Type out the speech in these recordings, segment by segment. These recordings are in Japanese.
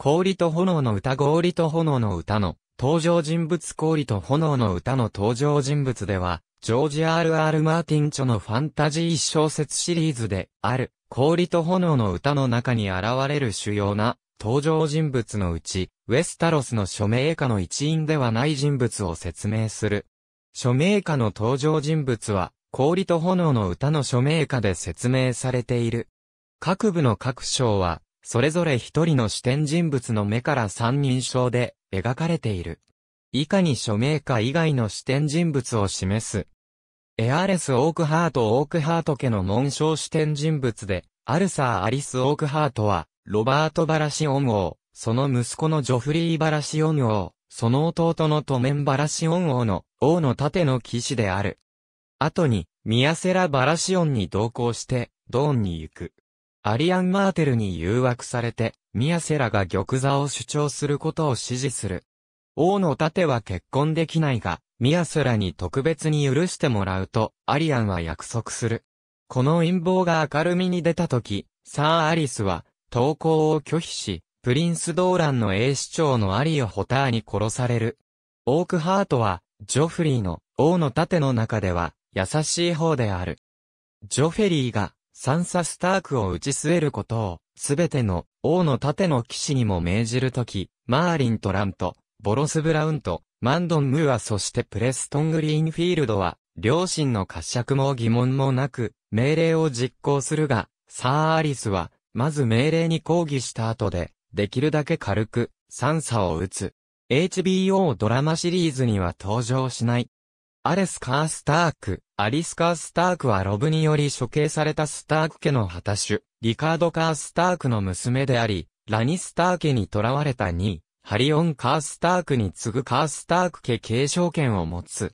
氷と炎の歌氷と炎の歌の登場人物氷と炎の歌の登場人物では、ジョージ・ R.R. マーティン著のファンタジー小説シリーズである氷と炎の歌の中に現れる主要な登場人物のうち、ウェスタロスの署名家の一員ではない人物を説明する。署名家の登場人物は、氷と炎の歌の署名家で説明されている。各部の各章は、それぞれ一人の視点人物の目から三人称で描かれている。以下に署名家以外の視点人物を示す。エアレス・オークハート・オークハート家の紋章視点人物で、アルサー・アリス・オークハートは、ロバート・バラシオン王、その息子のジョフリー・バラシオン王、その弟のトメン・バラシオン王の、王の盾の騎士である。後に、ミヤセラ・バラシオンに同行して、ドーンに行く。アリアン・マーテルに誘惑されて、宮セラが玉座を主張することを支持する。王の盾は結婚できないが、宮セラに特別に許してもらうと、アリアンは約束する。この陰謀が明るみに出た時、サー・アリスは、投稿を拒否し、プリンス・ドーランの英市長のアリオ・ホターに殺される。オークハートは、ジョフリーの王の盾の中では、優しい方である。ジョフェリーが、サンサ・スタークを打ち据えることを、すべての王の盾の騎士にも命じるとき、マーリン・トランと、ボロス・ブラウンと、マンドン・ムーアそしてプレストン・グリーンフィールドは、両親の褐色も疑問もなく、命令を実行するが、サー・アリスは、まず命令に抗議した後で、できるだけ軽く、サンサを打つ。HBO ドラマシリーズには登場しない、アレスカー・スターク、アリスカー・スタークはロブにより処刑されたスターク家の旗手、リカード・カー・スタークの娘であり、ラニスター家に囚われた2ハリオン・カー・スタークに次ぐカー・スターク家継承権を持つ。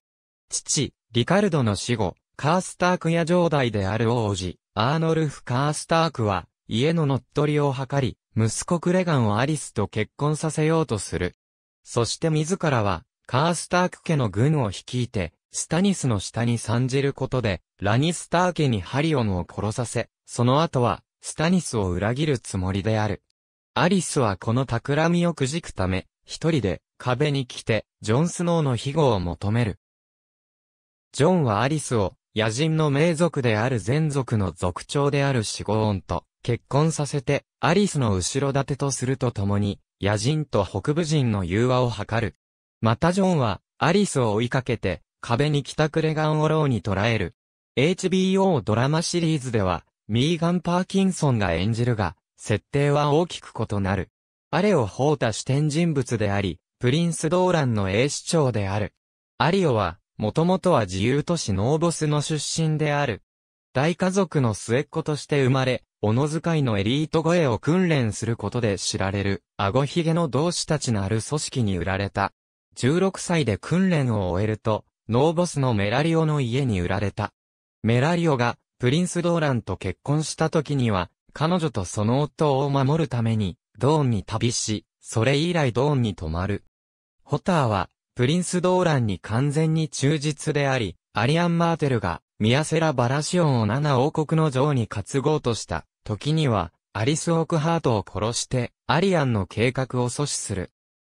父、リカルドの死後、カー・スタークや上代である王子、アーノルフ・カー・スタークは、家の乗っ取りを図り、息子クレガンをアリスと結婚させようとする。そして自らは、カースターク家の軍を率いて、スタニスの下に参じることで、ラニスター家にハリオンを殺させ、その後は、スタニスを裏切るつもりである。アリスはこの企みをくじくため、一人で壁に来て、ジョン・スノーの庇護を求める。ジョンはアリスを、野人の名族である全族の族長であるシゴーンと結婚させて、アリスの後ろ盾とするとともに、野人と北部人の融和を図る。またジョンは、アリスを追いかけて、壁に来たクレガン・オローに捕らえる。HBO ドラマシリーズでは、ミーガン・パーキンソンが演じるが、設定は大きく異なる。アレを放た視点人物であり、プリンス・ドーランの英市長である。アリオは、もともとは自由都市ノーボスの出身である。大家族の末っ子として生まれ、おのづかいのエリート声を訓練することで知られる、顎ひげの同志たちのある組織に売られた。16歳で訓練を終えると、ノーボスのメラリオの家に売られた。メラリオが、プリンス・ドーランと結婚した時には、彼女とその夫を守るために、ドーンに旅し、それ以来ドーンに泊まる。ホターは、プリンス・ドーランに完全に忠実であり、アリアン・マーテルが、ミアセラ・バラシオンを7王国の女王に担ごうとした、時には、アリス・オークハートを殺して、アリアンの計画を阻止する。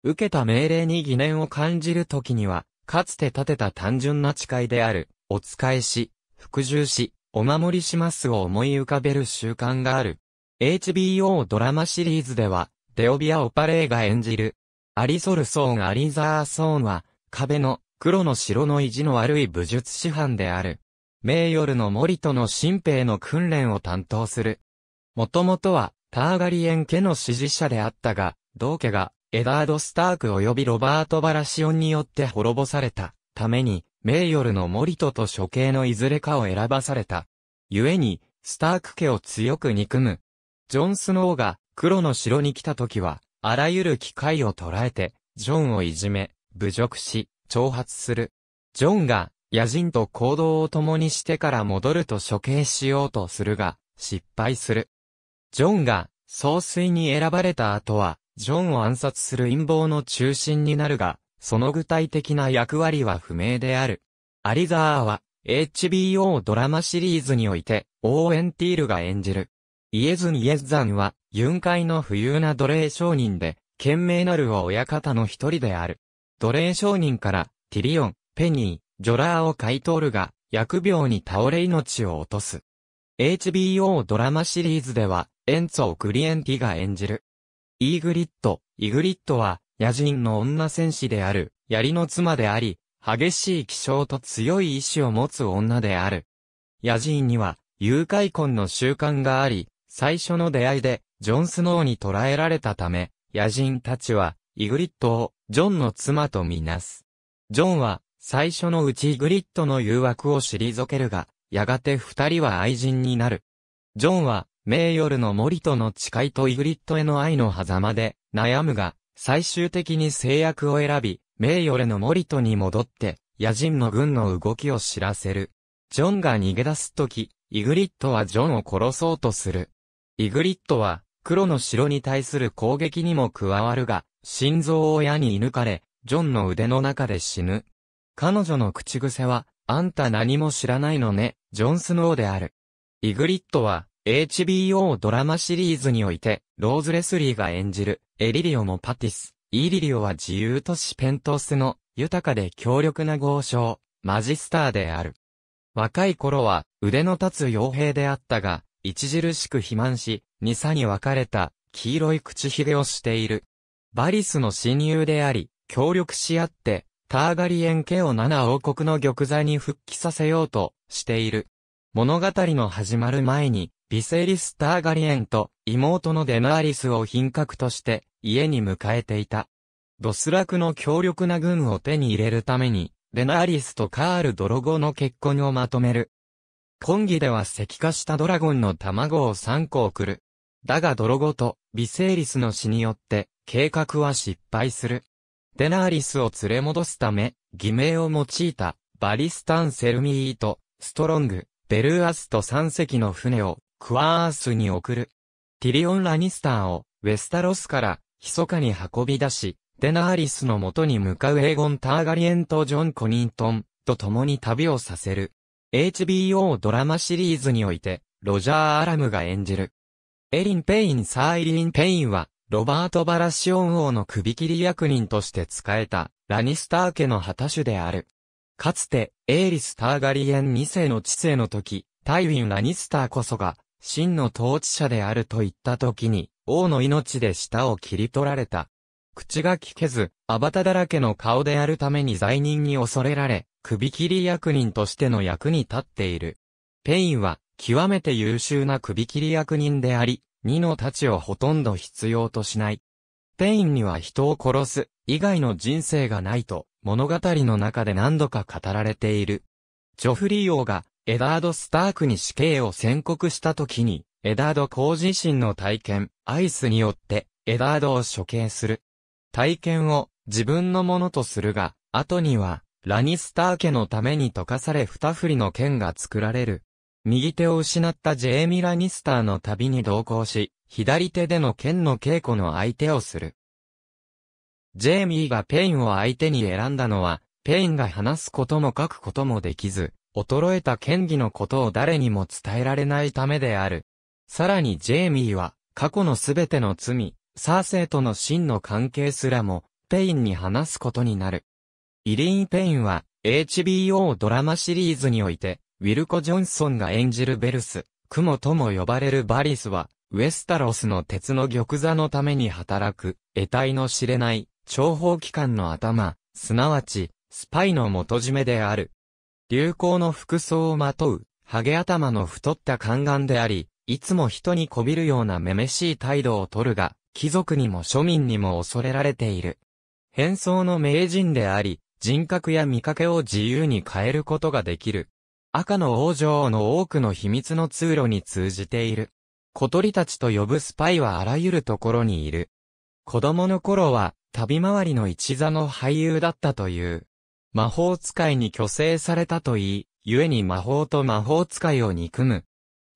受けた命令に疑念を感じるときには、かつて立てた単純な誓いである、お使いし、服従し、お守りしますを思い浮かべる習慣がある。HBO ドラマシリーズでは、デオビア・オパレーが演じる、アリソルソーン・アリザーソーンは、壁の、黒の城の意地の悪い武術師範である。名夜の森との新兵の訓練を担当する。もともとは、ターガリエン家の支持者であったが、同家がエダード・スターク及びロバート・バラシオンによって滅ぼされたために、名誉のモリトと処刑のいずれかを選ばされた。故に、スターク家を強く憎む。ジョン・スノーが黒の城に来た時は、あらゆる機会を捉えて、ジョンをいじめ、侮辱し、挑発する。ジョンが野人と行動を共にしてから戻ると処刑しようとするが、失敗する。ジョンが総帥に選ばれた後は、ジョンを暗殺する陰謀の中心になるが、その具体的な役割は不明である。アリザーは、HBO ドラマシリーズにおいて、オーエンティールが演じる。イエズン・イエズザンは、ユンカイの富裕な奴隷商人で、賢明なる親方の一人である。奴隷商人から、ティリオン、ペニー、ジョラーを買い取るが、疫病に倒れ命を落とす。HBO ドラマシリーズでは、エンツォ・クリエンティが演じる。イーグリッド、イグリッドは、野人の女戦士である、槍の妻であり、激しい気性と強い意志を持つ女である。野人には、誘拐婚の習慣があり、最初の出会いで、ジョン・スノーに捕らえられたため、野人たちは、イグリッドを、ジョンの妻とみなす。ジョンは、最初のうちイグリッドの誘惑を退けるが、やがて二人は愛人になる。ジョンは、名夜の森との誓いとイグリットへの愛の狭間で、悩むが、最終的に制約を選び、名夜の森とに戻って、野人の軍の動きを知らせる。ジョンが逃げ出すとき、イグリットはジョンを殺そうとする。イグリットは、黒の城に対する攻撃にも加わるが、心臓を矢に射抜かれ、ジョンの腕の中で死ぬ。彼女の口癖は、あんた何も知らないのね、ジョン・スノーである。イグリットは、HBO ドラマシリーズにおいて、ローズ・レスリーが演じる、エリリオもパティス、イリリオは自由都市ペントスの、豊かで強力な豪商、マジスターである。若い頃は、腕の立つ傭兵であったが、著しく肥満し、二差に分かれた、黄色い口ひげをしている。バリスの親友であり、協力し合って、ターガリエン家を七王国の玉座に復帰させようとしている。物語の始まる前に、ビセリス・ターガリエンと妹のデナーリスを品格として家に迎えていた。ドスラクの強力な軍を手に入れるために、デナーリスとカール・ドロゴの結婚をまとめる。今儀では石化したドラゴンの卵を3個送る。だがドロゴとビセーリスの死によって計画は失敗する。デナーリスを連れ戻すため、偽名を用いたバリスタン・セルミーとストロング、ベルーアスと3隻の船をクワースに送る。ティリオン・ラニスターを、ウェスタロスから、密かに運び出し、デナーリスの元に向かうエーゴン・ターガリエンとジョン・コニントン、と共に旅をさせる。HBO ドラマシリーズにおいて、ロジャー・アラムが演じる。エリン・ペイン・サーイリン・ペインは、ロバート・バラシオン王の首切り役人として仕えた、ラニスター家の旗手である。かつて、エイリス・ターガリエン2世の知性の時、タイウィン・ラニスターこそが、真の統治者であると言った時に、王の命で舌を切り取られた。口が聞けず、アバタだらけの顔であるために罪人に恐れられ、首切り役人としての役に立っている。ペインは、極めて優秀な首切り役人であり、二の太刀をほとんど必要としない。ペインには人を殺す、以外の人生がないと、物語の中で何度か語られている。ジョフリー王がエダード・スタークに死刑を宣告した時に、エダード公自身の体験、アイスによって、エダードを処刑する。体験を自分のものとするが、後には、ラニスター家のために溶かされ二振りの剣が作られる。右手を失ったジェイミ・ラニスターの旅に同行し、左手での剣の稽古の相手をする。ジェイミーがペインを相手に選んだのは、ペインが話すことも書くこともできず、衰えた権威のことを誰にも伝えられないためである。さらにジェイミーは、過去のすべての罪、サーセイとの真の関係すらも、ペインに話すことになる。イリーン・ペインは、HBO ドラマシリーズにおいて、ウィルコ・ジョンソンが演じるベルス、クモとも呼ばれるバリスは、ウェスタロスの鉄の玉座のために働く、得体の知れない、諜報機関の頭、すなわち、スパイの元締めである、流行の服装をまとう、ハゲ頭の太った宦官であり、いつも人にこびるようなめめしい態度をとるが、貴族にも庶民にも恐れられている。変装の名人であり、人格や見かけを自由に変えることができる。赤の王女の多くの秘密の通路に通じている。小鳥たちと呼ぶスパイはあらゆるところにいる。子供の頃は、旅回りの一座の俳優だったという。魔法使いに虚勢されたと言い、故に魔法と魔法使いを憎む。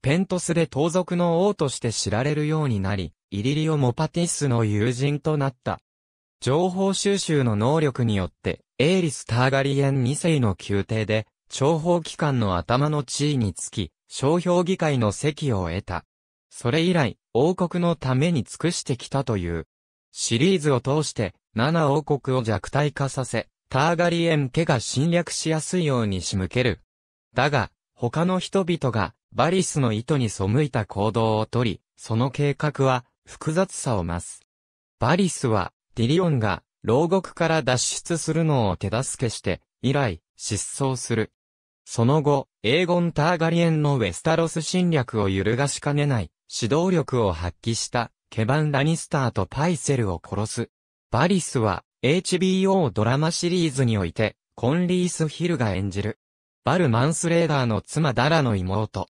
ペントスで盗賊の王として知られるようになり、イリリオ・モパティスの友人となった。情報収集の能力によって、エイリス・ターガリエン2世の宮廷で、諜報機関の頭の地位につき、商標議会の席を得た。それ以来、王国のために尽くしてきたという。シリーズを通して、7王国を弱体化させ、ターガリエン家が侵略しやすいように仕向ける。だが、他の人々がバリスの意図に背いた行動をとり、その計画は複雑さを増す。バリスはディリオンが牢獄から脱出するのを手助けして以来失踪する。その後、エーゴン・ターガリエンのウェスタロス侵略を揺るがしかねない指導力を発揮したケバン・ラニスターとパイセルを殺す。バリスは HBO ドラマシリーズにおいて、コンリース・ヒルが演じる。バル・マンスレーダーの妻ダラの妹。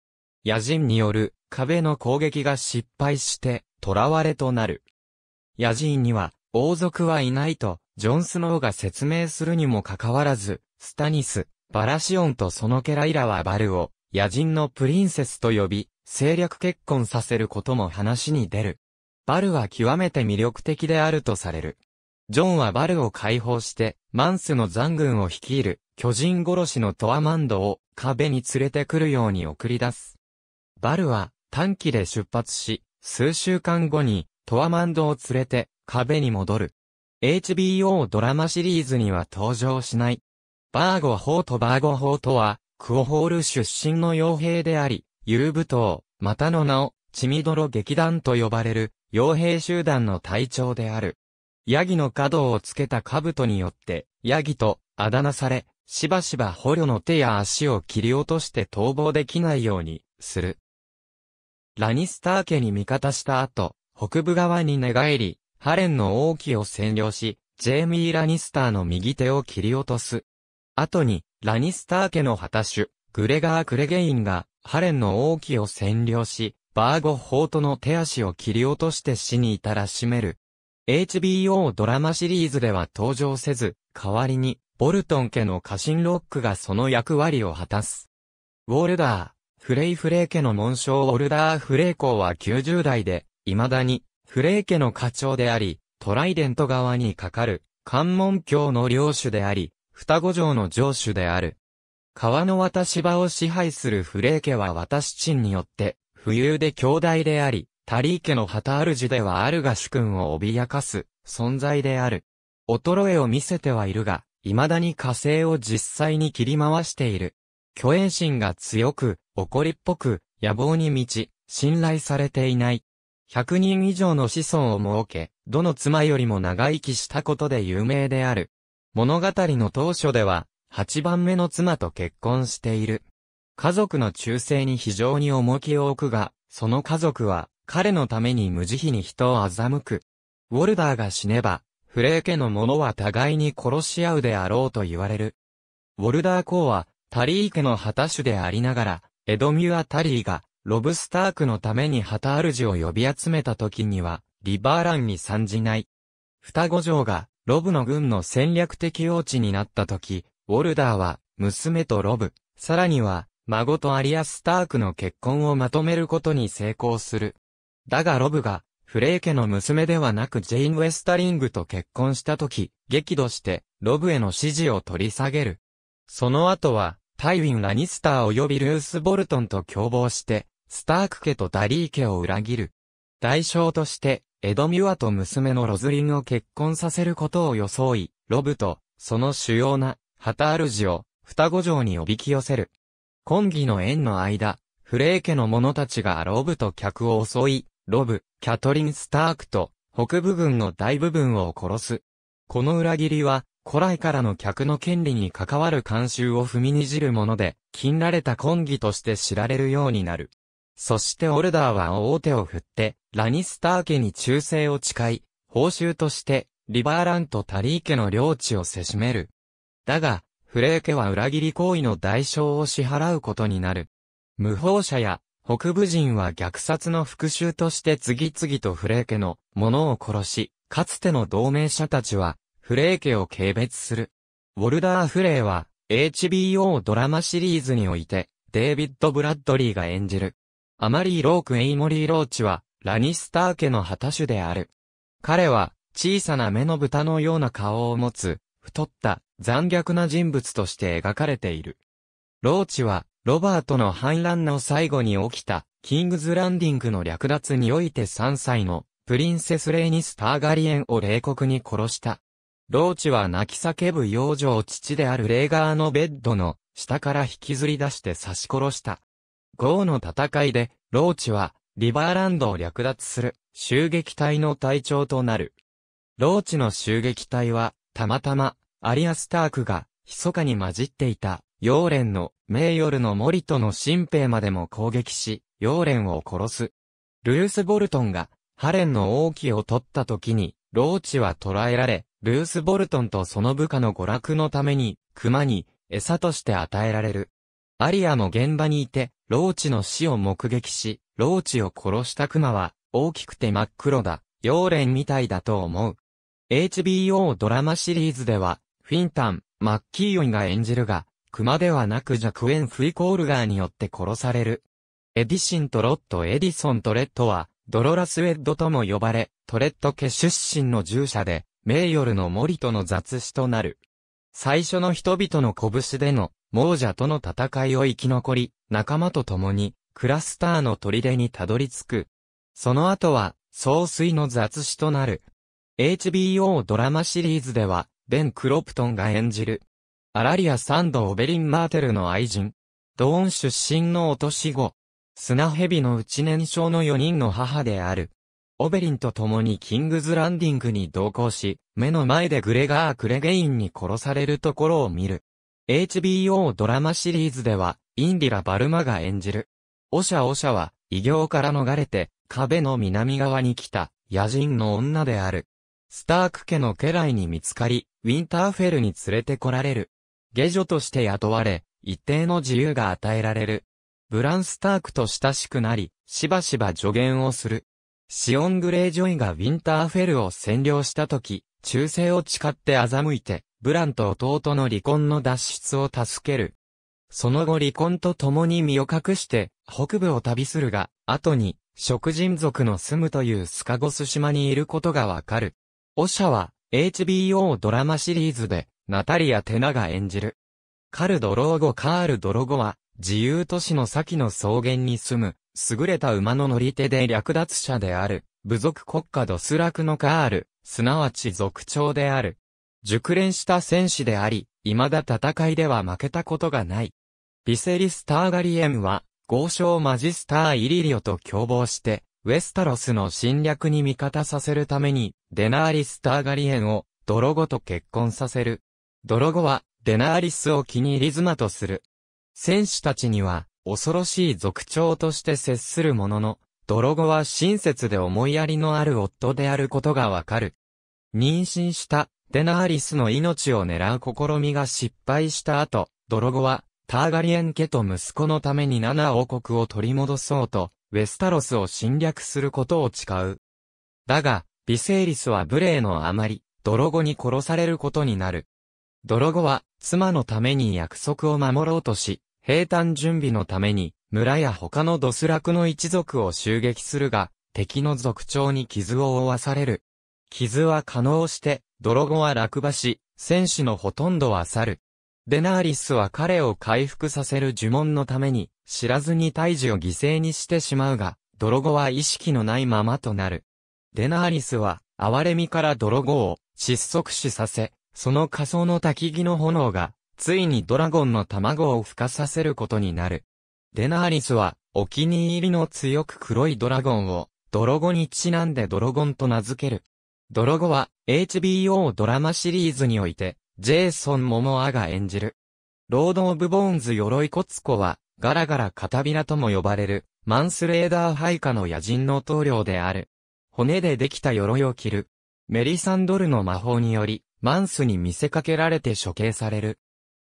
野人による壁の攻撃が失敗して、囚われとなる。野人には、王族はいないと、ジョン・スノーが説明するにもかかわらず、スタニス、バラシオンとそのケライラはバルを、野人のプリンセスと呼び、政略結婚させることも話に出る。バルは極めて魅力的であるとされる。ジョンはバルを解放して、マンスの残軍を率いる、巨人殺しのトアマンドを壁に連れてくるように送り出す。バルは短期で出発し、数週間後にトアマンドを連れて壁に戻る。HBO ドラマシリーズには登場しない。バーゴ法とバーゴ法とは、クオホール出身の傭兵であり、ユーブ島、またの名を、チミドロ劇団と呼ばれる、傭兵集団の隊長である。ヤギの角をつけた兜によって、ヤギとあだ名され、しばしば捕虜の手や足を切り落として逃亡できないように、する。ラニスター家に味方した後、北部側に寝返り、ハレンの王騎を占領し、ジェイミー・ラニスターの右手を切り落とす。後に、ラニスター家の旗手、グレガー・クレゲインが、ハレンの王騎を占領し、バーゴ・ホートの手足を切り落として死に至らしめる。HBO ドラマシリーズでは登場せず、代わりに、ボルトン家の家臣ロックがその役割を果たす。ウォルダー、フレイフレイ家の紋章ウォルダーフレイ公は90代で、未だに、フレイ家の課長であり、トライデント側にかかる、関門橋の領主であり、双子城の城主である。川の渡し場を支配するフレイ家は渡し賃によって、浮遊で兄弟であり、タリー家の旗主ではあるが主君を脅かす存在である。衰えを見せてはいるが、未だに火星を実際に切り回している。虚栄心が強く、怒りっぽく、野望に満ち、信頼されていない。100人以上の子孫を設け、どの妻よりも長生きしたことで有名である。物語の当初では、8番目の妻と結婚している。家族の忠誠に非常に重きを置くが、その家族は、彼のために無慈悲に人を欺く。ウォルダーが死ねば、フレー家の者は互いに殺し合うであろうと言われる。ウォルダー公は、タリー家の旗手でありながら、エドミュア・タリーが、ロブスタークのために旗主を呼び集めた時には、リバーランに参じない。双子城が、ロブの軍の戦略的用地になった時、ウォルダーは、娘とロブ、さらには、孫とアリア・スタークの結婚をまとめることに成功する。だがロブが、フレイ家の娘ではなくジェイン・ウェスタリングと結婚した時、激怒して、ロブへの支持を取り下げる。その後は、タイウィン・ラニスター及びルース・ボルトンと共謀して、スターク家とダリー家を裏切る。代償として、エド・ミュアと娘のロズリンを結婚させることを装い、ロブと、その主要な、旗主を、双子城におびき寄せる。今儀の縁の間、フレイ家の者たちがロブと客を襲い、ロブ、キャトリン・スタークと、北部軍の大部分を殺す。この裏切りは、古来からの客の権利に関わる慣習を踏みにじるもので、禁られた根義として知られるようになる。そしてオルダーは大手を振って、ラニスター家に忠誠を誓い、報酬として、リバーランとタリー家の領地をせしめる。だが、フレー家は裏切り行為の代償を支払うことになる。無法者や北部人は虐殺の復讐として次々とフレーケの者を殺し、かつての同盟者たちは、フレーケを軽蔑する。ウォルダー・フレーは、HBO ドラマシリーズにおいて、デイビッド・ブラッドリーが演じる。アマリー・ローク・エイモリー・ローチは、ラニスター家の果手である。彼は、小さな目の豚のような顔を持つ、太った、残虐な人物として描かれている。ローチは、ロバートの反乱の最後に起きた、キングズランディングの略奪において3歳の、プリンセス・レイニス・ターガリエンを冷酷に殺した。ローチは泣き叫ぶ幼女を父であるレーガーのベッドの、下から引きずり出して刺し殺した。ゴーの戦いで、ローチは、リバーランドを略奪する、襲撃隊の隊長となる。ローチの襲撃隊は、たまたま、アリア・スタークが、密かに混じっていた。陽蓮の名夜の森との新兵までも攻撃し、陽蓮を殺す。ルース・ボルトンが、ハレンの王旗を取った時に、ローチは捕らえられ、ルース・ボルトンとその部下の娯楽のために、熊に、餌として与えられる。アリアも現場にいて、ローチの死を目撃し、ローチを殺した熊は、大きくて真っ黒だ、妖蓮みたいだと思う。HBO ドラマシリーズでは、フィンタン、マッキーヨンが演じるが、熊ではなく弱ン・フイコールガーによって殺される。エディシンとロット・エディソン・トレッドは、ドロラス・ウェッドとも呼ばれ、トレッド家出身の従者で、名夜の森との雑誌となる。最初の人々の拳での、亡者との戦いを生き残り、仲間と共に、クラスターの砦にたどり着く。その後は、総水の雑誌となる。HBO ドラマシリーズでは、ベン・クロプトンが演じる、アラリア・サンド・オベリン・マーテルの愛人。ドーン出身の落とし子。砂蛇のうち年少の4人の母である。オベリンと共にキングズランディングに同行し、目の前でグレガー・クレゲインに殺されるところを見る。HBO ドラマシリーズでは、インディラ・バルマが演じる。オシャオシャは、異形から逃れて、壁の南側に来た、野人の女である。スターク家の家来に見つかり、ウィンターフェルに連れてこられる。下女として雇われ、一定の自由が与えられる。ブラン・スタークと親しくなり、しばしば助言をする。シオン・グレイ・ジョイがウィンターフェルを占領した時、忠誠を誓って欺いて、ブランと弟の離婚の脱出を助ける。その後離婚と共に身を隠して、北部を旅するが、後に、食人族の住むというスカゴス島にいることがわかる。オシャは、HBO ドラマシリーズで、ナタリア・テナが演じる。カル・ドローゴ・カール・ドロゴは、自由都市の先の草原に住む、優れた馬の乗り手で略奪者である、部族国家ドスラクのカール、すなわち族長である。熟練した戦士であり、未だ戦いでは負けたことがない。ビセリス・ターガリエムは、豪商マジスター・イリリオと共謀して、ウェスタロスの侵略に味方させるために、デナーリス・ターガリエンを、ドロゴと結婚させる。泥子は、デナーリスを気に入り妻とする。戦士たちには、恐ろしい族長として接するものの、泥子は親切で思いやりのある夫であることがわかる。妊娠したデナーリスの命を狙う試みが失敗した後、泥子はターガリエン家と息子のために7王国を取り戻そうと、ウェスタロスを侵略することを誓う。だが、ビセイリスは無礼のあまり、泥子に殺されることになる。泥子は、妻のために約束を守ろうとし、平坦準備のために、村や他のドスラクの一族を襲撃するが、敵の族長に傷を負わされる。傷は可能して、泥子は落馬し、戦士のほとんどは去る。デナーリスは彼を回復させる呪文のために、知らずに胎児を犠牲にしてしまうが、泥子は意識のないままとなる。デナーリスは、憐れみから泥子を窒息死させ、その仮想の焚き木の炎が、ついにドラゴンの卵を孵化させることになる。デナーリスは、お気に入りの強く黒いドラゴンを、泥子にちなんで泥ゴンと名付ける。泥子は、HBO ドラマシリーズにおいて、ジェイソン・モモアが演じる。ロード・オブ・ボーンズ・鎧コツコは、ガラガラカタビラとも呼ばれる、マンスレーダー配下の野人の頭領である。骨でできた鎧を着る。メリサンドルの魔法により、マンスに見せかけられて処刑される。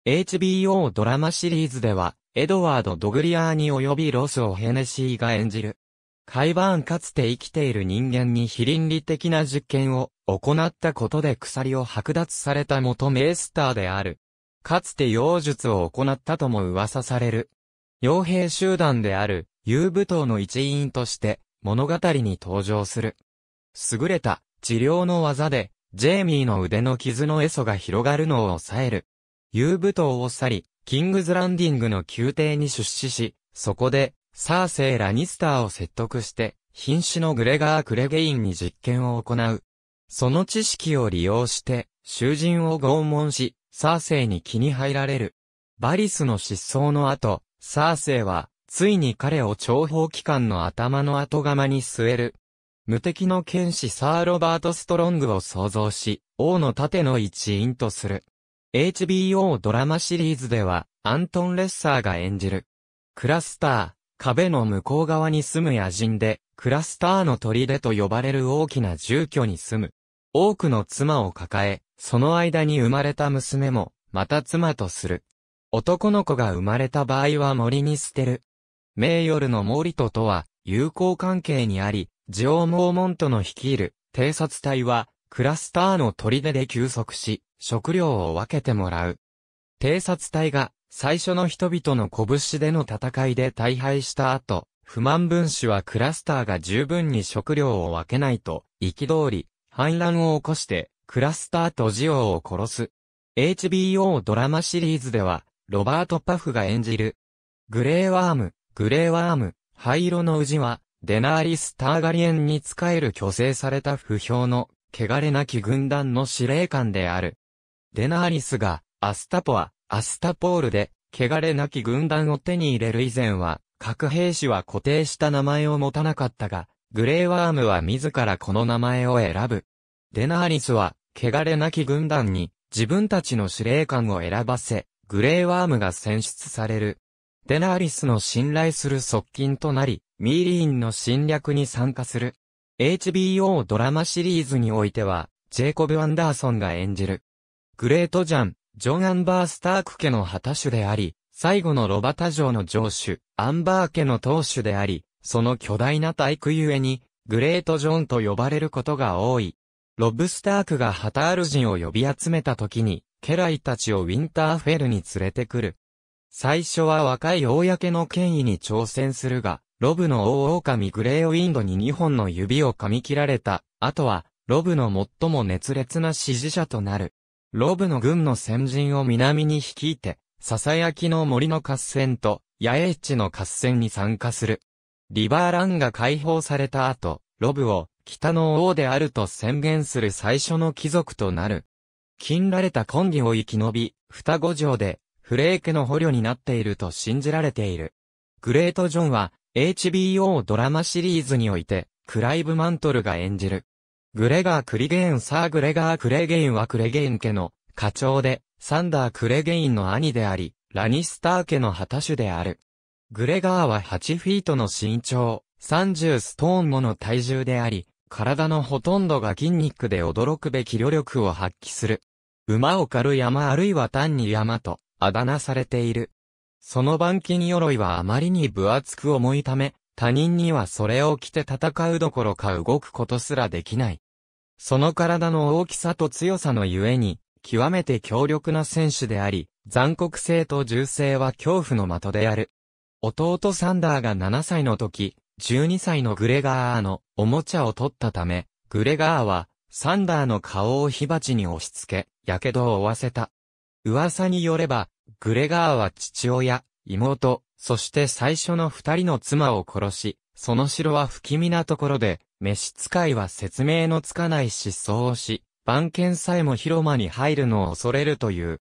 HBO ドラマシリーズでは、エドワード・ドグリアーニ及びロス・オヘネシーが演じる。カイバーンかつて生きている人間に非倫理的な実験を行ったことで鎖を剥奪された元メイスターである。かつて妖術を行ったとも噂される。傭兵集団である、遊武島の一員として、物語に登場する。優れた治療の技でジェイミーの腕の傷のエソが広がるのを抑える。遊舞踏を去り、キングズランディングの宮廷に出資し、そこで、サーセイ・ラニスターを説得して、瀕死のグレガー・クレゲインに実験を行う。その知識を利用して、囚人を拷問し、サーセイに気に入られる。バリスの失踪の後、サーセイは、ついに彼を諜報機関の頭の後釜に据える。無敵の剣士サー・ロバート・ストロングを創造し、王の盾の一員とする。HBO ドラマシリーズでは、アントン・レッサーが演じる。クラスター、壁の向こう側に住む野人で、クラスターの砦と呼ばれる大きな住居に住む。多くの妻を抱え、その間に生まれた娘も、また妻とする。男の子が生まれた場合は森に捨てる。名夜の森ととは、友好関係にあり、ジオー・モーモントの率いる偵察隊は、クラスターの砦で休息し、食料を分けてもらう。偵察隊が、最初の人々の拳での戦いで大敗した後、不満分子はクラスターが十分に食料を分けないと、憤り、反乱を起こして、クラスターとジオを殺す。HBO ドラマシリーズでは、ロバート・パフが演じる。グレーワーム、グレーワーム、灰色の宇治は、デナーリス・ターガリエンに仕える虚勢された不評の、汚れなき軍団の司令官である。デナーリスが、アスタポア、アスタポールで、汚れなき軍団を手に入れる以前は、核兵士は固定した名前を持たなかったが、グレーワームは自らこの名前を選ぶ。デナーリスは、汚れなき軍団に、自分たちの司令官を選ばせ、グレーワームが選出される。デナーリスの信頼する側近となり、ミーリーンの侵略に参加する。HBO ドラマシリーズにおいては、ジェイコブ・アンダーソンが演じる。グレート・ジャン、ジョン・アンバー・スターク家の旗手であり、最後のロバタ城の城主、アンバー家の当主であり、その巨大な体育ゆえに、グレート・ジョンと呼ばれることが多い。ロブ・スタークがハタール人を呼び集めた時に、家来たちをウィンターフェルに連れてくる。最初は若い公の権威に挑戦するが、ロブの大狼グレーウィンドに2本の指を噛み切られた、あとは、ロブの最も熱烈な支持者となる。ロブの軍の先陣を南に率いて、囁きの森の合戦と、野営地の合戦に参加する。リバーランが解放された後、ロブを、北の王であると宣言する最初の貴族となる。禁られた婚儀を生き延び、双子城で、フレーケの捕虜になっていると信じられている。グレート・ジョンは HBO ドラマシリーズにおいてクライブ・マントルが演じる。グレガー・クリゲーン・サー・グレガー・クレゲインはクレゲイン家の課長で、サンダー・クレゲインの兄であり、ラニスター家の旗手である。グレガーは8フィートの身長、30ストーンもの体重であり、体のほとんどが筋肉で驚くべき努力を発揮する。馬を狩る山あるいは単に山とあだ名されている。その板に鎧はあまりに分厚く重いため、他人にはそれを着て戦うどころか動くことすらできない。その体の大きさと強さのゆえに、極めて強力な選手であり、残酷性と銃性は恐怖の的である。弟サンダーが7歳の時、12歳のグレガーのおもちゃを取ったため、グレガーはサンダーの顔を火鉢に押し付け、火傷を負わせた。噂によれば、グレガーは父親、妹、そして最初の二人の妻を殺し、その城は不気味なところで、召使いは説明のつかない失踪をし、番犬さえも広間に入るのを恐れるという。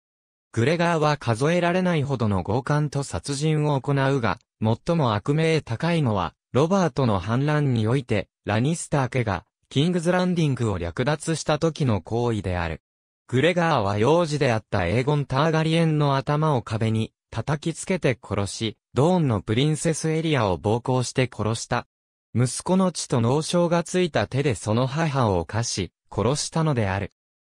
グレガーは数えられないほどの強姦と殺人を行うが、最も悪名高いのは、ロバートの反乱において、ラニスター家が、キングズランディングを略奪した時の行為である。グレガーは幼児であったエーゴン・ターガリエンの頭を壁に叩きつけて殺し、ドーンのプリンセスエリアを暴行して殺した。息子の血と脳症がついた手でその母を犯し、殺したのである。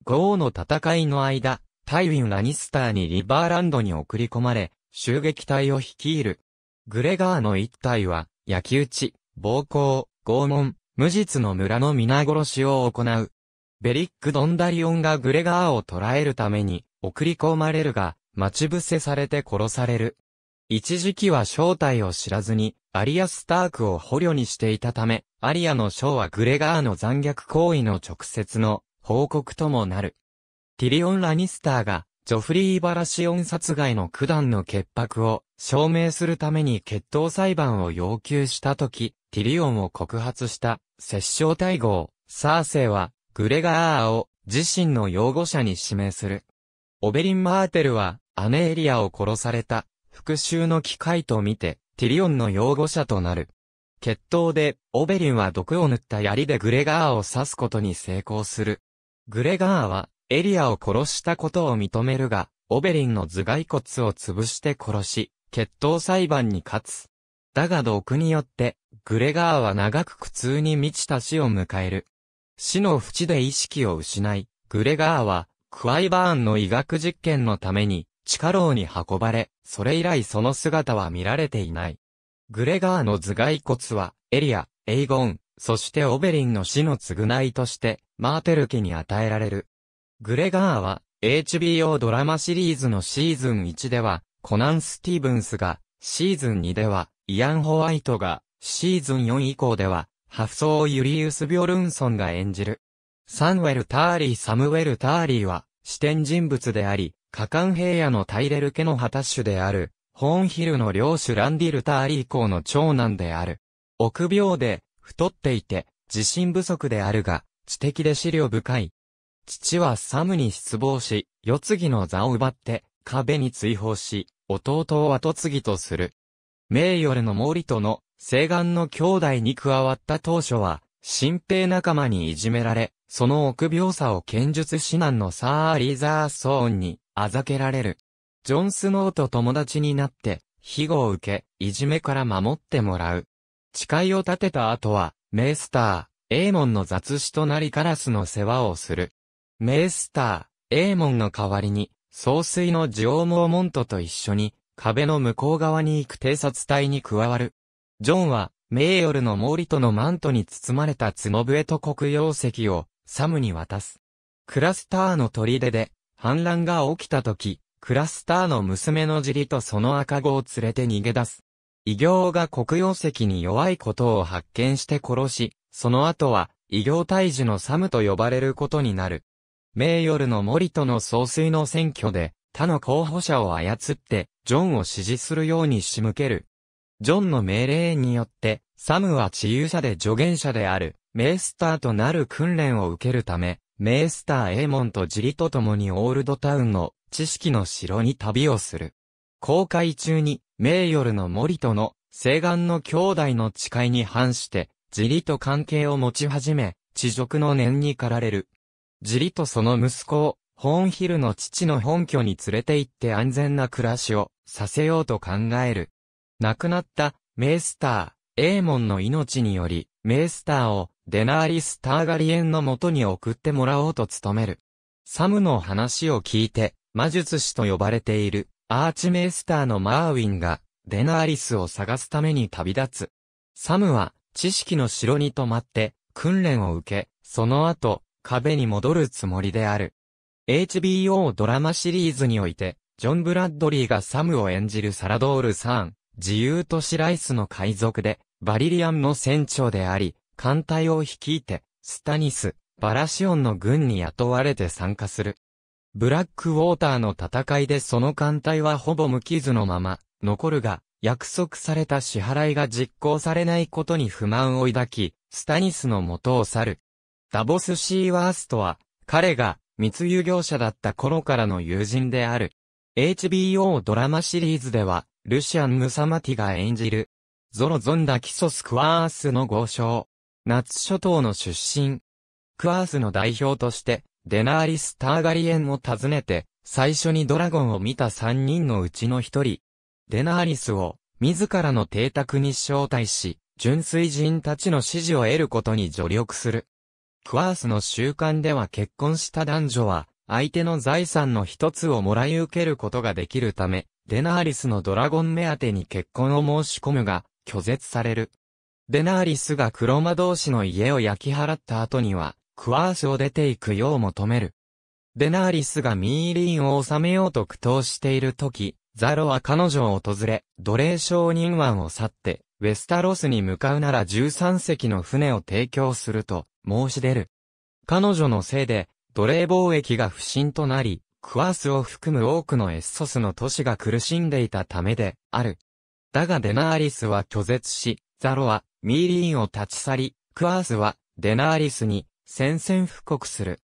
ゴーの戦いの間、タイウィン・ラニスターにリバーランドに送り込まれ、襲撃隊を率いる。グレガーの一隊は、焼き討ち、暴行、拷問、無実の村の皆殺しを行う。ベリック・ドンダリオンがグレガーを捕らえるために、送り込まれるが、待ち伏せされて殺される。一時期は正体を知らずに、アリア・スタークを捕虜にしていたため、アリアのショーはグレガーの残虐行為の直接の報告ともなる。ティリオン・ラニスターが、ジョフリー・バラシオン殺害の九段の潔白を証明するために決闘裁判を要求したとき、ティリオンを告発した、殺傷対号、サーセイは、グレガーアを自身の擁護者に指名する。オベリン・マーテルは、姉エリアを殺された、復讐の機会とみて、ティリオンの擁護者となる。決闘で、オベリンは毒を塗った槍でグレガーを刺すことに成功する。グレガーは、エリアを殺したことを認めるが、オベリンの頭蓋骨を潰して殺し、決闘裁判に勝つ。だが毒によって、グレガーは長く苦痛に満ちた死を迎える。死の淵で意識を失い、グレガーは、クワイバーンの医学実験のために、地下牢に運ばれ、それ以来その姿は見られていない。グレガーの頭蓋骨は、エリア、エイゴン、そしてオベリンの死の償いとして、マーテル家に与えられる。グレガーは、HBO ドラマシリーズのシーズン1では、コナン・スティーブンスが、シーズン2では、イアン・ホワイトが、シーズン4以降では、ハフソー・ユリウス・ビョルンソンが演じる。サンウェル・ターリー・サムウェル・ターリーは、視点人物であり、カカン平野のタイレル家の旗手である、ホーンヒルの領主ランディル・ターリー公の長男である。臆病で、太っていて、自信不足であるが、知的で資料深い。父はサムに失望し、世継ぎの座を奪って、壁に追放し、弟を後継ぎとする。名誉のモリトの西岸の兄弟に加わった当初は、新兵仲間にいじめられ、その臆病さを剣術指南のサー・リーザー・ソーンに、あざけられる。ジョン・スノーと友達になって、庇護を受け、いじめから守ってもらう。誓いを立てた後は、メイスター、エーモンの雑誌となりカラスの世話をする。メイスター、エーモンの代わりに、総帥のジオーモーモントと一緒に、壁の向こう側に行く偵察隊に加わる。ジョンは、名ルの毛利とのマントに包まれた角笛と黒曜石を、サムに渡す。クラスターの砦で、反乱が起きた時、クラスターの娘のジリとその赤子を連れて逃げ出す。異形が黒曜石に弱いことを発見して殺し、その後は、異形退治のサムと呼ばれることになる。名ルの森との総帥の選挙で、他の候補者を操って、ジョンを支持するように仕向ける。ジョンの命令によって、サムは治癒者で助言者である、メイスターとなる訓練を受けるため、メイスターエーモンとジリと共にオールドタウンの知識の城に旅をする。公開中に、メイヨルの森との、西岸の兄弟の誓いに反して、ジリと関係を持ち始め、地辱の念に駆られる。ジリとその息子を、ホーンヒルの父の本拠に連れて行って安全な暮らしをさせようと考える。亡くなったメースター、エーモンの命により、メースターをデナーリス・ターガリエンの元に送ってもらおうと努める。サムの話を聞いて、魔術師と呼ばれているアーチメースターのマーウィンがデナーリスを探すために旅立つ。サムは知識の城に泊まって訓練を受け、その後壁に戻るつもりである。HBO ドラマシリーズにおいて、ジョン・ブラッドリーがサムを演じるサラドール・サーン、自由都市ライスの海賊で、バリリアンの船長であり、艦隊を率いて、スタニス、バラシオンの軍に雇われて参加する。ブラックウォーターの戦いでその艦隊はほぼ無傷のまま、残るが、約束された支払いが実行されないことに不満を抱き、スタニスの元を去る。ダボス・シーワーストは、彼が密輸業者だった頃からの友人である。HBO ドラマシリーズでは、ルシアン・ムサマティが演じる、ゾロゾンダ・キソス・クワースの豪商、夏諸島の出身、クワースの代表として、デナーリス・ターガリエンを訪ねて、最初にドラゴンを見た三人のうちの一人、デナーリスを、自らの邸宅に招待し、純粋人たちの支持を得ることに助力する。クワースの習慣では結婚した男女は、相手の財産の一つをもらい受けることができるため、デナーリスのドラゴン目当てに結婚を申し込むが、拒絶される。デナーリスがクロマ同士の家を焼き払った後には、クワースを出ていくよう求める。デナーリスがミーリーンを治めようと苦闘している時、ザロは彼女を訪れ、奴隷商人湾を去って、ウェスタロスに向かうなら13隻の船を提供すると、申し出る。彼女のせいで、奴隷貿易が不振となり、クアースを含む多くのエッソスの都市が苦しんでいたためである。だがデナーリスは拒絶し、ザロはミーリーンを立ち去り、クアースはデナーリスに宣戦布告する。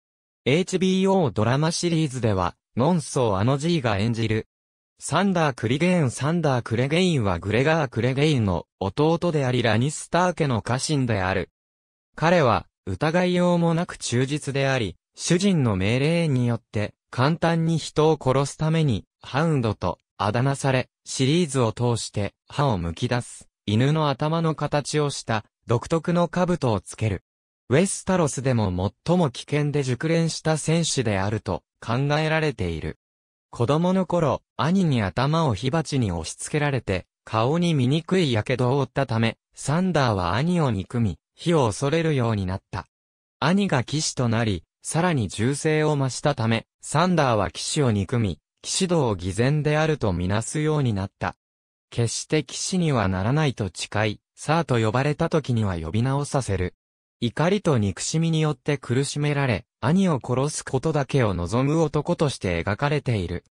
HBO ドラマシリーズでは、ノンソーあの G が演じる。サンダー・クリゲーン・サンダー・クレゲインはグレガー・クレゲインの弟でありラニスター家の家臣である。彼は疑いようもなく忠実であり、主人の命令によって簡単に人を殺すために、ハウンドとあだ名され、シリーズを通して歯をむき出す、犬の頭の形をした独特の兜をつける。ウェスタロスでも最も危険で熟練した戦士であると考えられている。子供の頃、兄に頭を火鉢に押し付けられて、顔に醜い火傷を負ったため、サンダーは兄を憎み、火を恐れるようになった。兄が騎士となり、さらに銃声を増したため、サンダーは騎士を憎み、騎士道を偽善であるとみなすようになった。決して騎士にはならないと誓い、サーと呼ばれた時には呼び直させる。怒りと憎しみによって苦しめられ、兄を殺すことだけを望む男として描かれている。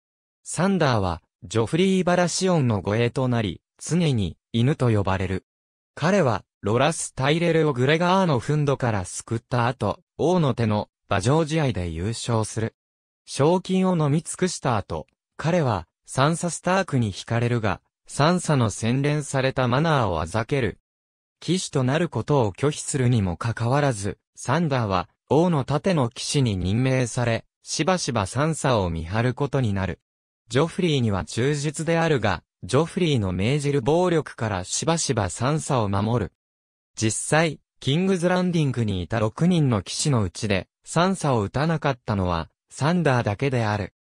サンダーは、ジョフリー・バラシオンの護衛となり、常に、犬と呼ばれる。彼は、ロラス・タイレルをグレガーのフンドから救った後、王の手の馬上試合で優勝する。賞金を飲み尽くした後、彼は、サンサスタークに惹かれるが、サンサの洗練されたマナーをあざける。騎士となることを拒否するにもかかわらず、サンダーは、王の盾の騎士に任命され、しばしばサンサを見張ることになる。ジョフリーには忠実であるが、ジョフリーの命じる暴力からしばしばサンサを守る。実際、キングズランディングにいた6人の騎士のうちで、サンサを撃たなかったのは、サンダーだけである。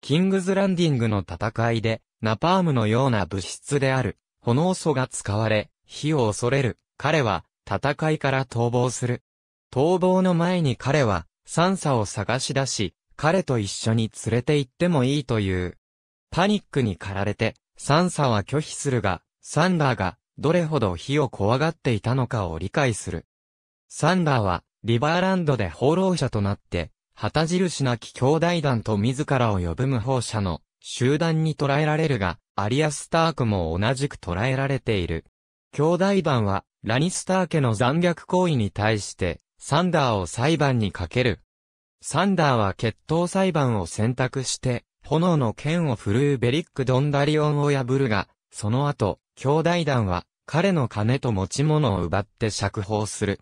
キングズランディングの戦いで、ナパームのような物質である、炎素が使われ、火を恐れる、彼は、戦いから逃亡する。逃亡の前に彼は、サンサを探し出し、彼と一緒に連れて行ってもいいという。パニックに駆られて、サンサは拒否するが、サンダーが、どれほど火を怖がっていたのかを理解する。サンダーは、リバーランドで放浪者となって、旗印なき兄弟団と自らを呼ぶ無法者の集団に捉えられるが、アリア・スタークも同じく捉えられている。兄弟団は、ラニスター家の残虐行為に対して、サンダーを裁判にかける。サンダーは決闘裁判を選択して、炎の剣を振るうベリック・ドンダリオンを破るが、その後、兄弟団は、彼の金と持ち物を奪って釈放する。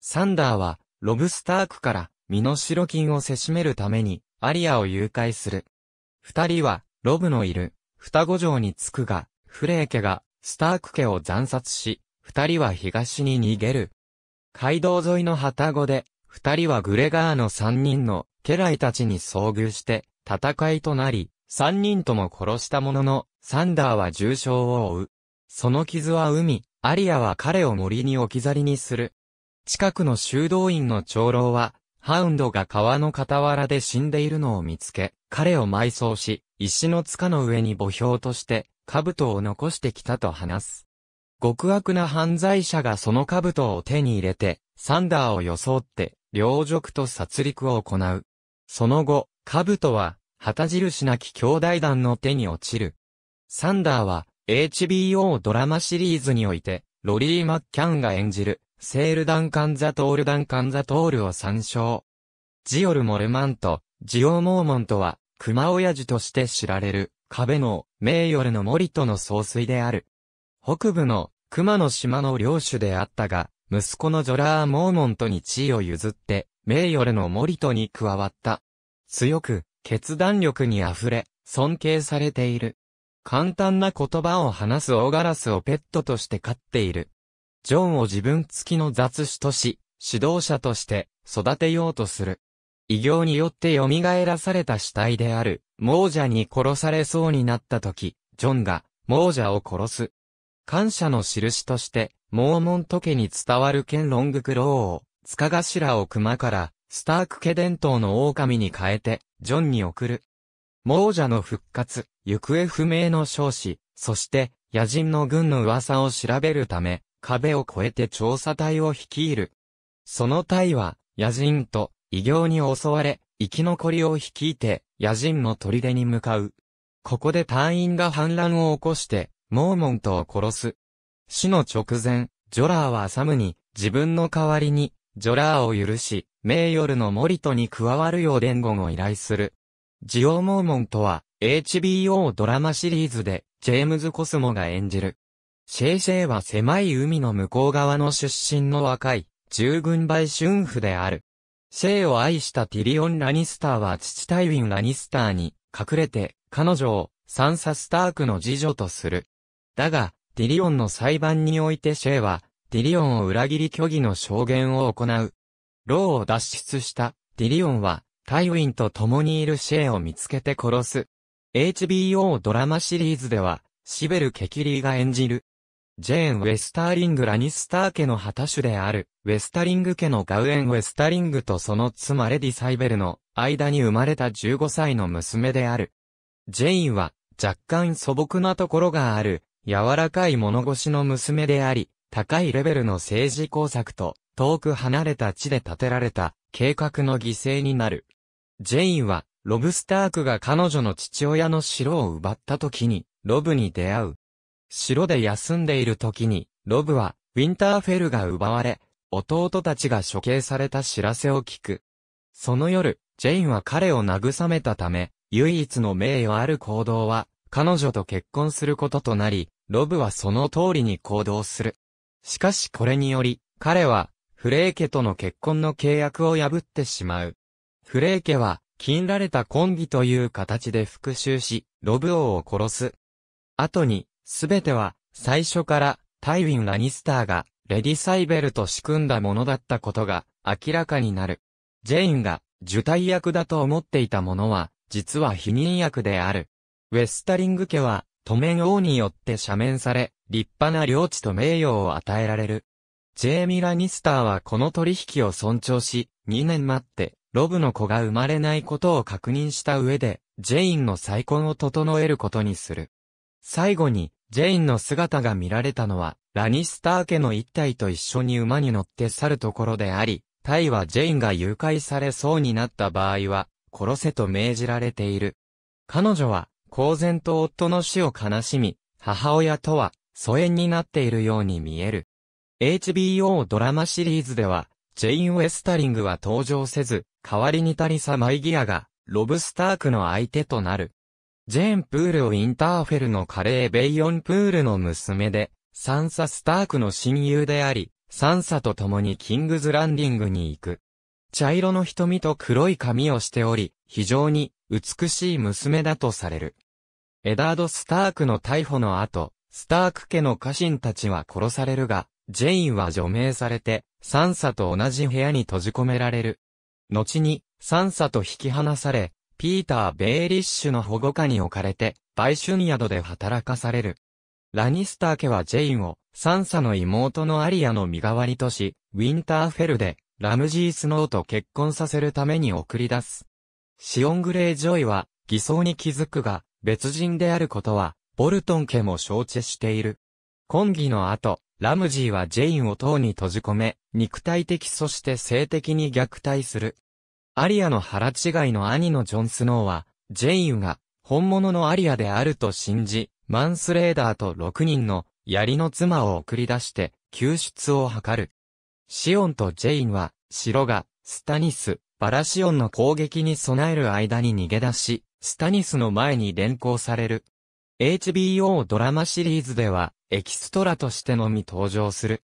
サンダーは、ロブスタークから身の白金をせしめるために、アリアを誘拐する。二人は、ロブのいる、双子城に着くが、フレー家が、スターク家を惨殺し、二人は東に逃げる。街道沿いの旗子で、二人はグレガーの三人の、家来たちに遭遇して、戦いとなり、三人とも殺したものの、サンダーは重傷を負う。その傷は海、アリアは彼を森に置き去りにする。近くの修道院の長老は、ハウンドが川の傍らで死んでいるのを見つけ、彼を埋葬し、石の塚の上に墓標として、兜を残してきたと話す。極悪な犯罪者がその兜を手に入れて、サンダーを装って、領辱と殺戮を行う。その後、兜は、旗印なき兄弟団の手に落ちる。サンダーは、HBO ドラマシリーズにおいて、ロリー・マッキャンが演じる、セールダンカンザトールダンカンザトールを参照。ジオル・モルマント、ジオ・モーモントは、熊親父として知られる、壁の、名ルの森との総帥である。北部の、熊の島の領主であったが、息子のジョラー・モーモントに地位を譲って、名ルの森とに加わった。強く、決断力に溢れ、尊敬されている。簡単な言葉を話す大ガラスをペットとして飼っている。ジョンを自分付きの雑種とし、指導者として育てようとする。異形によって蘇らされた死体である、亡者に殺されそうになった時、ジョンが、亡者を殺す。感謝の印として、モーモント家に伝わる剣ロングクローを、塚頭を熊から、スターク家伝統の狼に変えて、ジョンに送る。亡者の復活、行方不明の少子、そして、野人の軍の噂を調べるため、壁を越えて調査隊を率いる。その隊は、野人と異形に襲われ、生き残りを率いて、野人の砦に向かう。ここで隊員が反乱を起こして、モーモントを殺す。死の直前、ジョラーはサムに、自分の代わりに、ジョラーを許し、メイヨルのモリトに加わるよう伝言を依頼する。ジオモーモントは、HBO ドラマシリーズで、ジェームズ・コスモが演じる。シェイシェイは狭い海の向こう側の出身の若い、従軍売春婦である。シェイを愛したティリオン・ラニスターは父タイウィン・ラニスターに隠れて彼女をサンサ・スタークの次女とする。だが、ティリオンの裁判においてシェイはティリオンを裏切り虚偽の証言を行う。牢を脱出したティリオンはタイウィンと共にいるシェイを見つけて殺す。HBO ドラマシリーズではシベル・ケキリーが演じるジェーン・ウェスターリング・ラニスター家の旗手である、ウェスタリング家のガウエン・ウェスタリングとその妻レディ・サイベルの間に生まれた15歳の娘である。ジェインは、若干素朴なところがある、柔らかい物腰の娘であり、高いレベルの政治工作と、遠く離れた地で建てられた、計画の犠牲になる。ジェインは、ロブ・スタークが彼女の父親の城を奪った時に、ロブに出会う。城で休んでいる時に、ロブは、ウィンターフェルが奪われ、弟たちが処刑された知らせを聞く。その夜、ジェインは彼を慰めたため、唯一の名誉ある行動は、彼女と結婚することとなり、ロブはその通りに行動する。しかしこれにより、彼は、フレイ家との結婚の契約を破ってしまう。フレイ家は、禁られた婚儀という形で復讐し、ロブ王を殺す。後に、すべては、最初から、タイウィン・ラニスターが、レディ・サイベルと仕組んだものだったことが、明らかになる。ジェインが、受胎役だと思っていたものは、実は否認役である。ウェスタリング家は、都面王によって赦免され、立派な領地と名誉を与えられる。ジェイミ・ラニスターはこの取引を尊重し、2年待って、ロブの子が生まれないことを確認した上で、ジェインの再婚を整えることにする。最後に、ジェインの姿が見られたのは、ラニスター家の一体と一緒に馬に乗って去るところであり、タイはジェインが誘拐されそうになった場合は、殺せと命じられている。彼女は、公然と夫の死を悲しみ、母親とは疎遠になっているように見える。HBO ドラマシリーズでは、ジェイン・ウェスタリングは登場せず、代わりにタリサ・マイギアが、ロブ・スタークの相手となる。ジェーン・プールをインターフェルのカレー・ベイヨン・プールの娘で、サンサ・スタークの親友であり、サンサと共にキングズ・ランディングに行く。茶色の瞳と黒い髪をしており、非常に美しい娘だとされる。エダード・スタークの逮捕の後、スターク家の家臣たちは殺されるが、ジェインは除名されて、サンサと同じ部屋に閉じ込められる。後に、サンサと引き離され、ピーター・ベイリッシュの保護下に置かれて、売春宿で働かされる。ラニスター家はジェインを、サンサの妹のアリアの身代わりとし、ウィンターフェルで、ラムジー・スノーと結婚させるために送り出す。シオン・グレイ・ジョイは、偽装に気づくが、別人であることは、ボルトン家も承知している。婚儀の後、ラムジーはジェインを塔に閉じ込め、肉体的そして性的に虐待する。アリアの腹違いの兄のジョン・スノーは、ジェイウが、本物のアリアであると信じ、マンスレーダーと6人の、槍の妻を送り出して、救出を図る。シオンとジェインは、城が、スタニス、バラシオンの攻撃に備える間に逃げ出し、スタニスの前に連行される。HBO ドラマシリーズでは、エキストラとしてのみ登場する。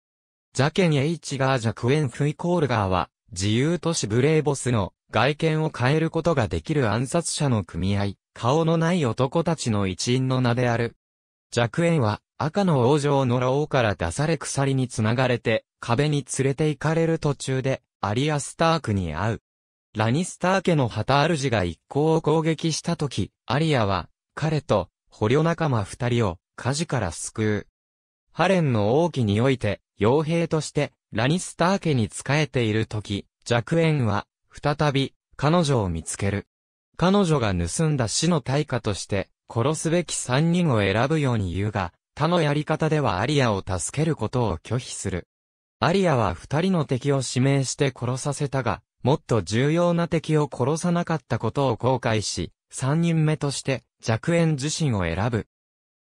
ジャケン・エイチガー・ジャクエン・フイ・コールガーは、自由都市ブレーボスの外見を変えることができる暗殺者の組合、顔のない男たちの一員の名である。弱炎は、赤の王女城のうから出され鎖につながれて、壁に連れて行かれる途中で、アリア・スタークに会う。ラニスター家の旗主が一行を攻撃した時、アリアは、彼と、捕虜仲間二人を、火事から救う。ハレンの王旗において、傭兵として、ラニスター家に仕えている時、弱炎は、再び、彼女を見つける。彼女が盗んだ死の対価として、殺すべき三人を選ぶように言うが、他のやり方ではアリアを助けることを拒否する。アリアは二人の敵を指名して殺させたが、もっと重要な敵を殺さなかったことを後悔し、三人目として弱炎自身を選ぶ。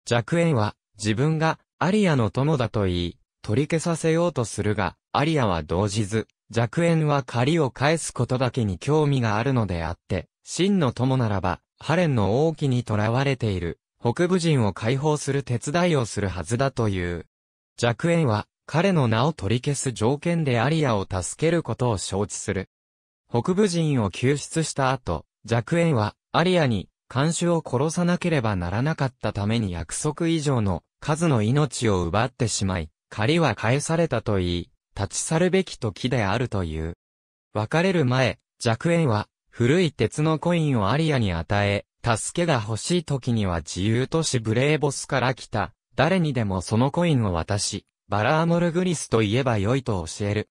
弱炎は自分がアリアの友だと言い、取り消させようとするが、アリアは動じず、弱縁は借りを返すことだけに興味があるのであって、真の友ならば、ハレンの王旗に囚われている、北部人を解放する手伝いをするはずだという。弱縁は、彼の名を取り消す条件でアリアを助けることを承知する。北部人を救出した後、弱縁は、アリアに、監視を殺さなければならなかったために約束以上の数の命を奪ってしまい、借りは返されたといい、立ち去るべき時であるという。別れる前、弱円は、古い鉄のコインをアリアに与え、助けが欲しい時には自由都市ブレーボスから来た、誰にでもそのコインを渡し、バラーモルグリスと言えば良いと教える。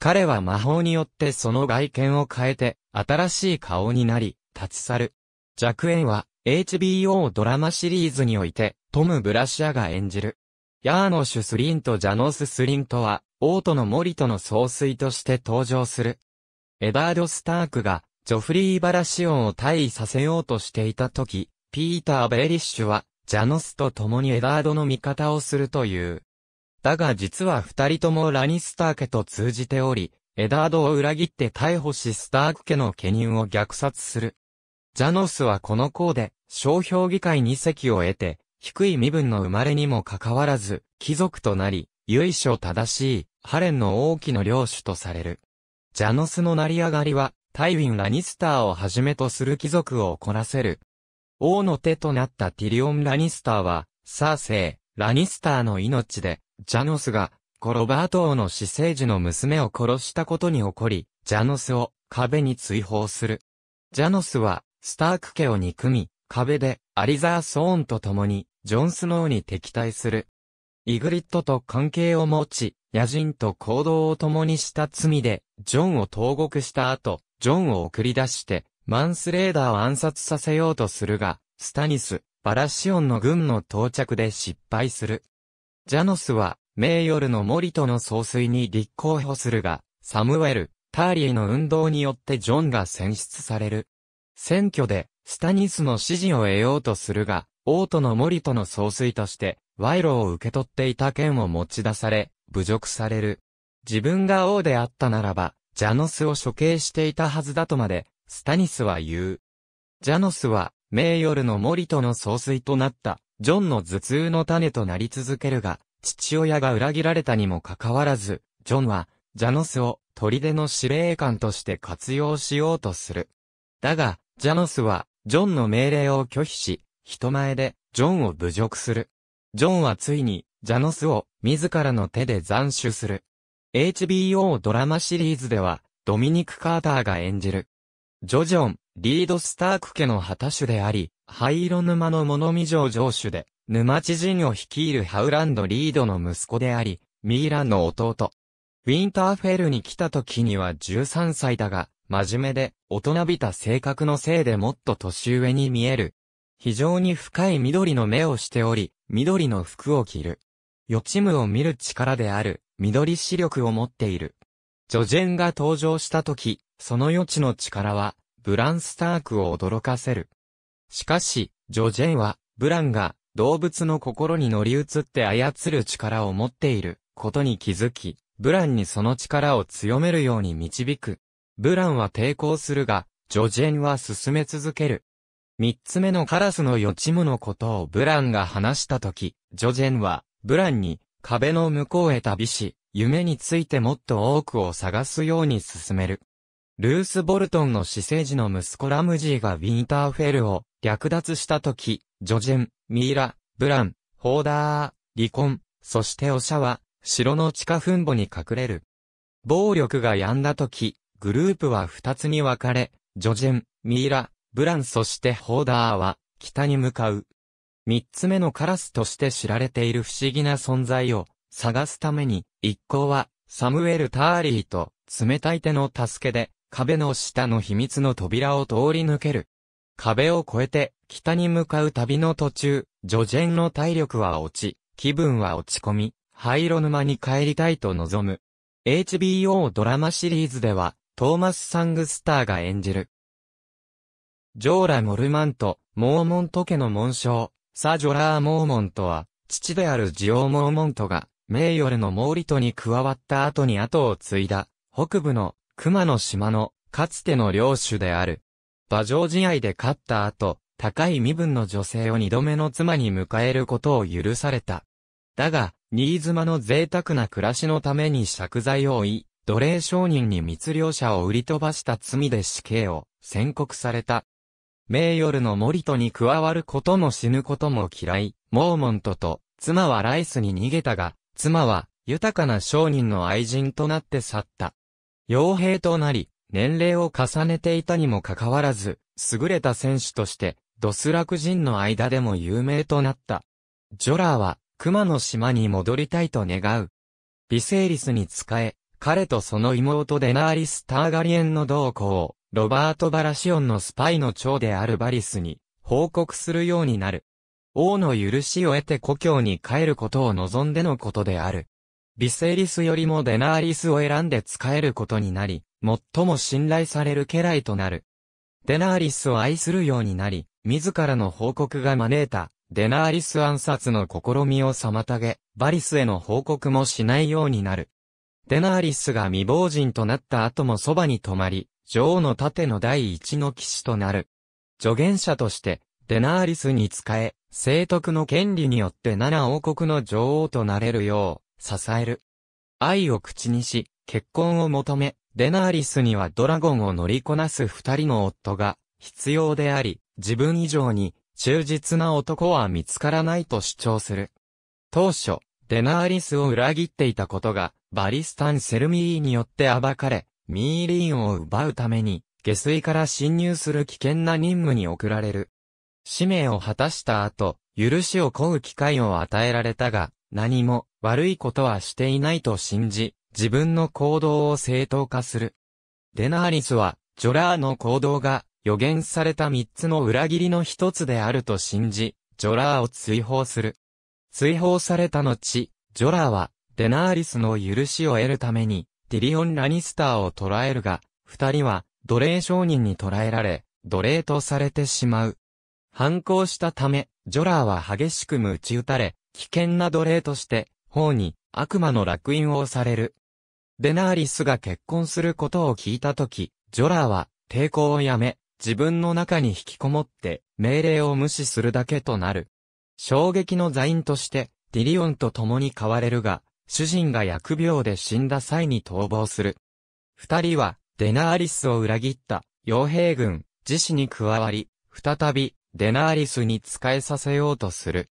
彼は魔法によってその外見を変えて、新しい顔になり、立ち去る。弱円は、HBO ドラマシリーズにおいて、トム・ブラシアが演じる。ヤーノシュスリンとジャノススリンとは、王都の森との総帥として登場する。エダード・スタークが、ジョフリー・バラシオンを退位させようとしていた時、ピーター・ベイリッシュは、ジャノスと共にエダードの味方をするという。だが実は二人ともラニスター家と通じており、エダードを裏切って逮捕しスターク家の家人を虐殺する。ジャノスはこの項で、商標議会に席を得て、低い身分の生まれにもかかわらず、貴族となり、由緒正しい、ハレンの大きな領主とされる。ジャノスの成り上がりは、タイウィン・ラニスターをはじめとする貴族を怒らせる。王の手となったティリオン・ラニスターは、サーセイ、ラニスターの命で、ジャノスが、コロバート王の死生児の娘を殺したことに起こり、ジャノスを壁に追放する。ジャノスは、スターク家を憎み、壁でアリザー・ソーンと共にジョン・スノーに敵対する。イグリットと関係を持ち、野人と行動を共にした罪で、ジョンを投獄した後、ジョンを送り出して、マンスレーダーを暗殺させようとするが、スタニス、バラシオンの軍の到着で失敗する。ジャノスは、メイヨルの森との総帥に立候補するが、サムウェル、ターリーの運動によってジョンが選出される。選挙で、スタニスの支持を得ようとするが、王都の森との総帥として、賄賂を受け取っていた剣を持ち出され、侮辱される。自分が王であったならば、ジャノスを処刑していたはずだとまで、スタニスは言う。ジャノスは、名夜の森との総帥となった、ジョンの頭痛の種となり続けるが、父親が裏切られたにもかかわらず、ジョンは、ジャノスを、砦の司令官として活用しようとする。だが、ジャノスは、ジョンの命令を拒否し、人前で、ジョンを侮辱する。ジョンはついに、ジャノスを、自らの手で斬首する。HBO ドラマシリーズでは、ドミニク・カーターが演じる。ジョジョン、リード・スターク家の旗手であり、灰色沼の物見城城主で、沼知人を率いるハウランド・リードの息子であり、ミーランの弟。ウィンターフェルに来た時には13歳だが、真面目で、大人びた性格のせいでもっと年上に見える。非常に深い緑の目をしており、緑の服を着る。予知夢を見る力である、緑視力を持っている。ジョジェンが登場した時、その予知の力は、ブラン・スタークを驚かせる。しかし、ジョジェンは、ブランが、動物の心に乗り移って操る力を持っていることに気づき、ブランにその力を強めるように導く。ブランは抵抗するが、ジョジェンは進め続ける。三つ目のカラスの予知夢のことをブランが話したとき、ジョジェンは、ブランに、壁の向こうへ旅し、夢についてもっと多くを探すように進める。ルース・ボルトンの死生児の息子ラムジーがウィンターフェルを略奪したとき、ジョジェン、ミイラ、ブラン、ホーダー、離婚、そしてオシャは、城の地下墳墓に隠れる。暴力が止んだとき、グループは二つに分かれ、ジョジェン、ミイラ、ブランそしてホーダーは、北に向かう。三つ目のカラスとして知られている不思議な存在を、探すために、一行は、サムエル・ターリーと、冷たい手の助けで、壁の下の秘密の扉を通り抜ける。壁を越えて、北に向かう旅の途中、ジョジェンの体力は落ち、気分は落ち込み、灰色沼に帰りたいと望む。HBO ドラマシリーズでは、トーマス・サングスターが演じる。ジョーラ・モルマント、モーモント家の紋章、サ・ジョラー・モーモントは、父であるジオ・モーモントが、名ルのモーリトに加わった後に後を継いだ、北部の、熊の島の、かつての領主である。馬上試合で勝った後、高い身分の女性を二度目の妻に迎えることを許された。だが、新妻の贅沢な暮らしのために借財を追い、奴隷商人に密漁者を売り飛ばした罪で死刑を宣告された。名夜の森戸に加わることも死ぬことも嫌い、モーモントと妻はライスに逃げたが、妻は豊かな商人の愛人となって去った。傭兵となり、年齢を重ねていたにもかかわらず、優れた選手として、ドスラク人の間でも有名となった。ジョラーは、熊の島に戻りたいと願う。ビセーリスに仕え、彼とその妹デナーリス・ターガリエンの同行、ロバート・バラシオンのスパイの長であるバリスに報告するようになる。王の許しを得て故郷に帰ることを望んでのことである。ビセリスよりもデナーリスを選んで使えることになり、最も信頼される家来となる。デナーリスを愛するようになり、自らの報告が招いた、デナーリス暗殺の試みを妨げ、バリスへの報告もしないようになる。デナーリスが未亡人となった後もそばに泊まり、女王の盾の第一の騎士となる。助言者として、デナーリスに仕え、聖徳の権利によって七王国の女王となれるよう、支える。愛を口にし、結婚を求め、デナーリスにはドラゴンを乗りこなす二人の夫が必要であり、自分以上に忠実な男は見つからないと主張する。当初、デナーリスを裏切っていたことが、バリスタン・セルミーによって暴かれ、ミーリーンを奪うために、下水から侵入する危険な任務に送られる。使命を果たした後、許しを請う機会を与えられたが、何も悪いことはしていないと信じ、自分の行動を正当化する。デナーリスは、ジョラーの行動が予言された三つの裏切りの一つであると信じ、ジョラーを追放する。追放された後、ジョラーは、デナーリスの許しを得るために、ティリオン・ラニスターを捕らえるが、二人は、奴隷商人に捕らえられ、奴隷とされてしまう。反抗したため、ジョラーは激しく鞭打たれ、危険な奴隷として、法に悪魔の烙印をされる。デナーリスが結婚することを聞いたとき、ジョラーは抵抗をやめ、自分の中に引きこもって命令を無視するだけとなる。衝撃の座員として、ディリオンと共に飼われるが、主人が薬病で死んだ際に逃亡する。二人は、デナーリスを裏切った、傭兵軍、自死に加わり、再び、デナーリスに仕えさせようとする。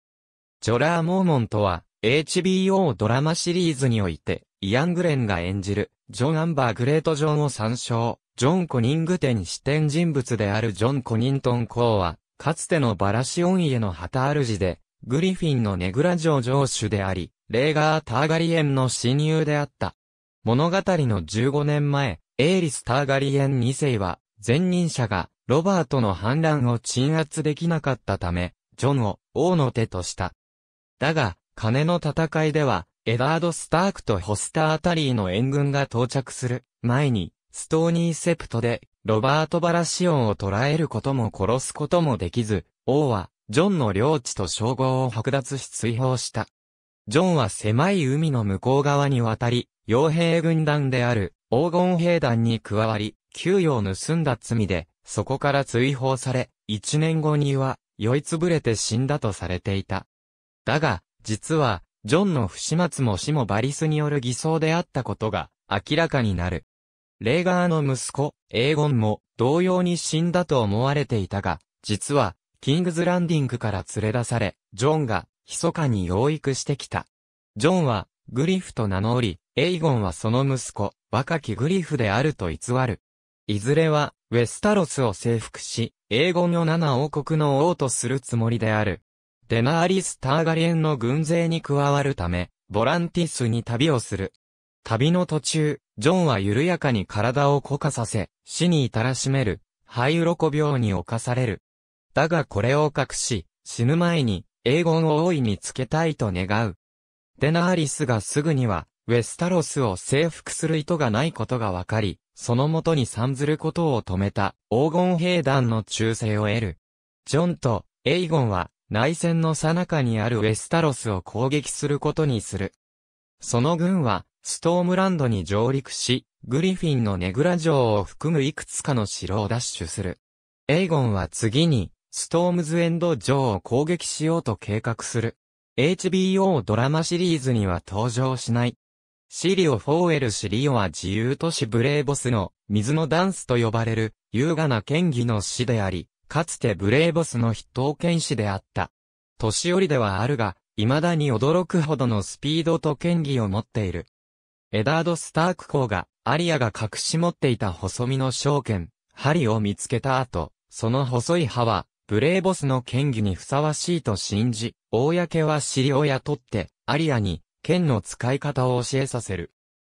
ジョラー・モーモントは、HBO ドラマシリーズにおいて、イアン・グレンが演じる、ジョン・アンバー・グレート・ジョンを参照、ジョン・コニング展視点人物であるジョン・コニントン・コーは、かつてのバラシオン家の旗主で、グリフィンのネグラ城城主であり、レーガー・ターガリエンの親友であった。物語の15年前、エイリス・ターガリエン2世は、前任者が、ロバートの反乱を鎮圧できなかったため、ジョンを王の手とした。だが、金の戦いでは、エダード・スタークとホスター・アタリーの援軍が到着する前に、ストーニー・セプトでロバート・バラシオンを捕らえることも殺すこともできず、王は、ジョンの領地と称号を剥奪し追放した。ジョンは狭い海の向こう側に渡り、傭兵軍団である黄金兵団に加わり、給与を盗んだ罪で、そこから追放され、一年後には酔いつぶれて死んだとされていた。だが、実は、ジョンの不始末も死もバリスによる偽装であったことが明らかになる。レーガーの息子、エーゴンも同様に死んだと思われていたが、実は、キングズランディングから連れ出され、ジョンが、密かに養育してきた。ジョンは、グリフと名乗り、エイゴンはその息子、若きグリフであると偽る。いずれは、ウェスタロスを征服し、エイゴンを7王国の王とするつもりである。デナーリス・ターガリエンの軍勢に加わるため、ボランティスに旅をする。旅の途中、ジョンは緩やかに体を固化させ、死に至らしめる、灰鱗病に侵される。だがこれを隠し、死ぬ前に、英ンを大いにつけたいと願う。デナーリスがすぐには、ウェスタロスを征服する意図がないことが分かり、そのもとに参ずることを止めた黄金兵団の忠誠を得る。ジョンとエイゴンは内戦の最中にあるウェスタロスを攻撃することにする。その軍はストームランドに上陸し、グリフィンのネグラ城を含むいくつかの城を奪取する。エイゴンは次に、ストームズエンド城を攻撃しようと計画する。HBO ドラマシリーズには登場しない。シリオ・フォーエル・シリオは自由都市ブレーボスの水のダンスと呼ばれる優雅な剣技の死であり、かつてブレーボスの筆頭剣士であった。年寄りではあるが、未だに驚くほどのスピードと剣技を持っている。エダード・スターク公が、アリアが隠し持っていた細身の証券、針を見つけた後、その細い歯は、ブレーボスの剣技にふさわしいと信じ、公はシリオを雇って、アリアに、剣の使い方を教えさせる。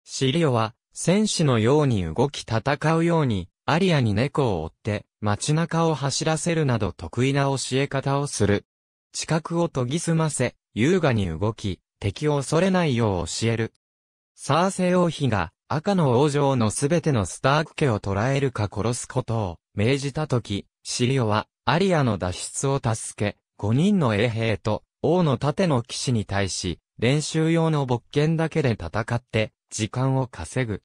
シリオは、戦士のように動き戦うように、アリアに猫を追って、街中を走らせるなど得意な教え方をする。近くを研ぎ澄ませ、優雅に動き、敵を恐れないよう教える。サーセ王妃が赤の王女のすべてのスターク家を捕らえるか殺すことを命じたとき、シリオはアリアの脱出を助け、5人の衛兵と王の盾の騎士に対し、練習用の勃剣だけで戦って、時間を稼ぐ。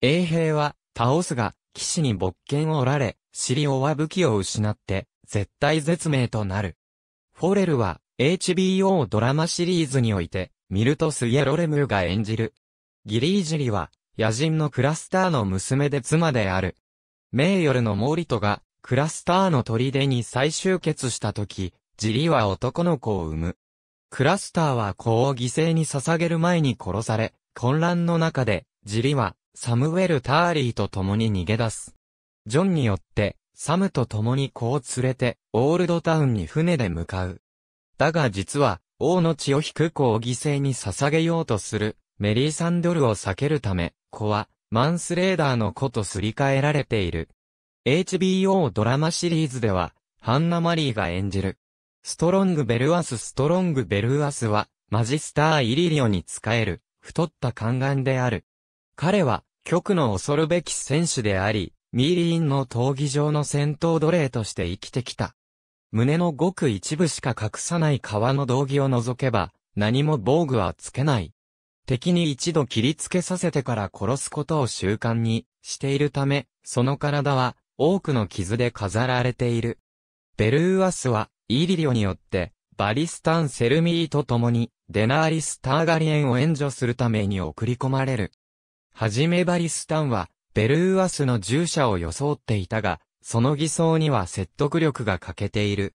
衛兵は倒すが、騎士に勃剣を折られ、シリオは武器を失って、絶対絶命となる。フォレルは HBO ドラマシリーズにおいて、ミルトス・イエロレムが演じるギリージリは、野人のクラスターの娘で妻である。メイヨルのモーリトが、クラスターの砦に再集結した時、ジリは男の子を産む。クラスターは子を犠牲に捧げる前に殺され、混乱の中で、ジリは、サムウェル・ターリーと共に逃げ出す。ジョンによって、サムと共に子を連れて、オールドタウンに船で向かう。だが実は、王の血を引く子を犠牲に捧げようとする、メリーサンドルを避けるため、子は、マンスレーダーの子とすり替えられている。HBO ドラマシリーズでは、ハンナ・マリーが演じる。ストロング・ベルアス・ストロング・ベルアスは、マジスター・イリリオに仕える、太った宦官である。彼は、局の恐るべき選手であり、ミーリーンの闘技場の戦闘奴隷として生きてきた。胸のごく一部しか隠さない革の道着を除けば、何も防具はつけない。敵に一度切りつけさせてから殺すことを習慣にしているため、その体は多くの傷で飾られている。ベルーアスは、イリリオによって、バリスタン・セルミーと共に、デナーリス・ターガリエンを援助するために送り込まれる。はじめバリスタンは、ベルーアスの従者を装っていたが、その偽装には説得力が欠けている。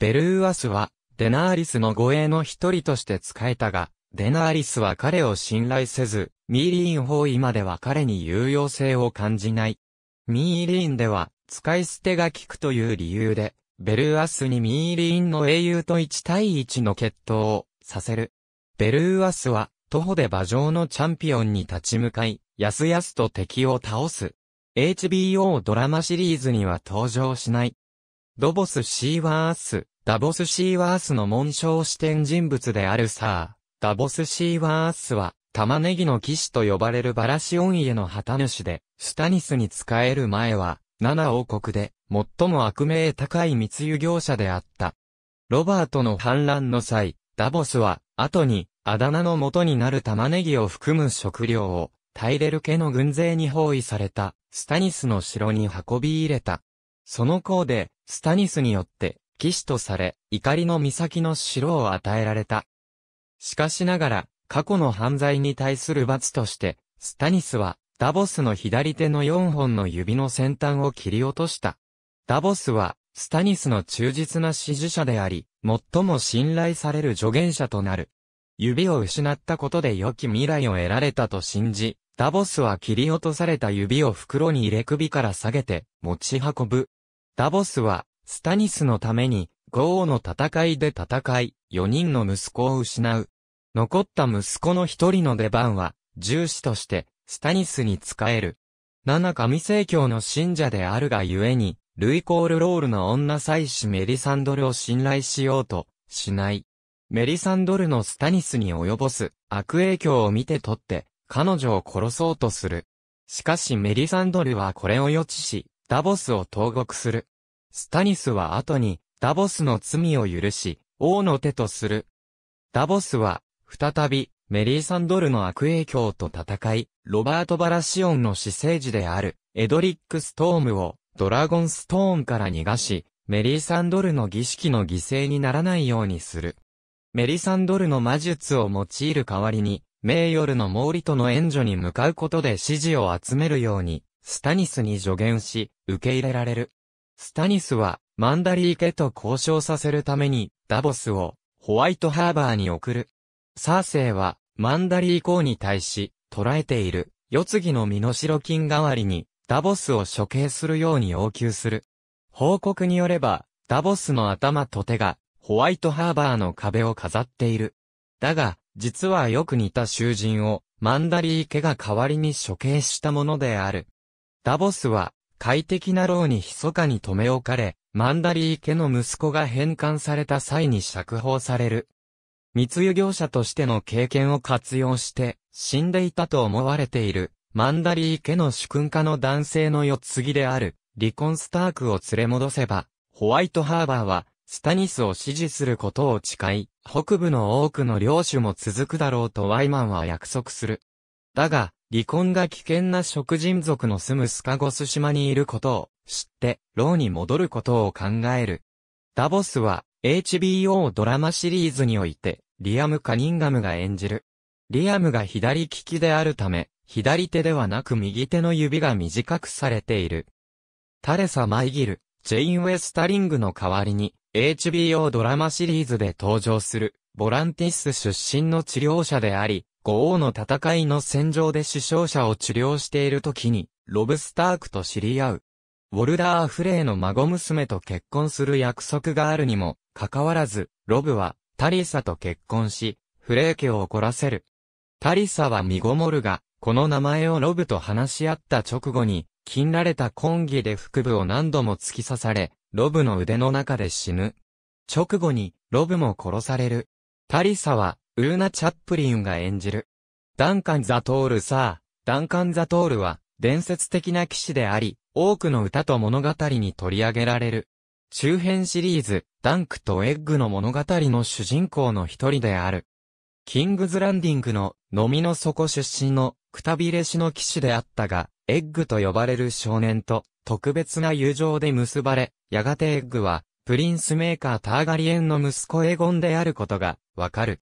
ベルーアスは、デナーリスの護衛の一人として仕えたが、デナーリスは彼を信頼せず、ミーリーン包囲までは彼に有用性を感じない。ミーリーンでは、使い捨てが効くという理由で、ベルーアスにミーリーンの英雄と1対1の決闘をさせる。ベルーアスは、徒歩で馬上のチャンピオンに立ち向かい、やすやすと敵を倒す。HBO ドラマシリーズには登場しない。ドボス・シーワース、ダボス・シーワースの紋章視点人物であるサー。ダボス・シーワースは、玉ねぎの騎士と呼ばれるバラシオン家の旗主で、スタニスに仕える前は、七王国で、最も悪名高い密輸業者であった。ロバートの反乱の際、ダボスは、後に、あだ名の元になる玉ねぎを含む食料を、タイレル家の軍勢に包囲された、スタニスの城に運び入れた。その功で、スタニスによって、騎士とされ、怒りの岬の城を与えられた。しかしながら、過去の犯罪に対する罰として、スタニスは、ダボスの左手の4本の指の先端を切り落とした。ダボスは、スタニスの忠実な支持者であり、最も信頼される助言者となる。指を失ったことで良き未来を得られたと信じ、ダボスは切り落とされた指を袋に入れ首から下げて持ち運ぶ。ダボスは、スタニスのために、ゴーの戦いで戦い、4人の息子を失う。残った息子の一人の出番は、重視として、スタニスに仕える。七神聖教の信者であるがゆえに、ルイコールロールの女祭司メリサンドルを信頼しようと、しない。メリサンドルのスタニスに及ぼす悪影響を見て取って、彼女を殺そうとする。しかしメリサンドルはこれを予知し、ダボスを投獄する。スタニスは後に、ダボスの罪を許し、王の手とする。ダボスは、再び、メリーサンドルの悪影響と戦い、ロバート・バラシオンの死生児である、エドリック・ストームを、ドラゴンストーンから逃がし、メリーサンドルの儀式の犠牲にならないようにする。メリーサンドルの魔術を用いる代わりに、メイヨルの毛利との援助に向かうことで支持を集めるように、スタニスに助言し、受け入れられる。スタニスは、マンダリー家と交渉させるために、ダボスを、ホワイトハーバーに送る。サーセイは、マンダリー公に対し、捉えている、世継ぎの身代金代わりに、ダボスを処刑するように要求する。報告によれば、ダボスの頭と手が、ホワイトハーバーの壁を飾っている。だが、実はよく似た囚人を、マンダリー家が代わりに処刑したものである。ダボスは、快適な牢に密かに留め置かれ、マンダリー家の息子が返還された際に釈放される。密輸業者としての経験を活用して、死んでいたと思われている、マンダリー家の主君家の男性の四つぎである、リコン・スタークを連れ戻せば、ホワイトハーバーは、スタニスを支持することを誓い、北部の多くの領主も続くだろうとワイマンは約束する。だが、離婚が危険な食人族の住むスカゴス島にいることを知って、牢に戻ることを考える。ダボスは、HBO ドラマシリーズにおいて、リアム・カニンガムが演じる。リアムが左利きであるため、左手ではなく右手の指が短くされている。タレサ・マイギル、ジェイン・ウェスタリングの代わりに、HBO ドラマシリーズで登場する、ボランティス出身の治療者であり、五王の戦いの戦場で死傷者を治療している時に、ロブ・スタークと知り合う。ウォルダー・フレイの孫娘と結婚する約束があるにも、かかわらず、ロブは、タリサと結婚し、フレー家を怒らせる。タリサは身ごもるが、この名前をロブと話し合った直後に、禁られた婚儀で腹部を何度も突き刺され、ロブの腕の中で死ぬ。直後に、ロブも殺される。タリサは、ウーナ・チャップリンが演じる。ダンカン・ザトールさあ、ダンカン・ザトールは、伝説的な騎士であり、多くの歌と物語に取り上げられる。中編シリーズ、ダンクとエッグの物語の主人公の一人である。キングズランディングの、のみの底出身の、くたびれしの騎士であったが、エッグと呼ばれる少年と、特別な友情で結ばれ、やがてエッグは、プリンスメーカーターガリエンの息子エゴンであることが、わかる。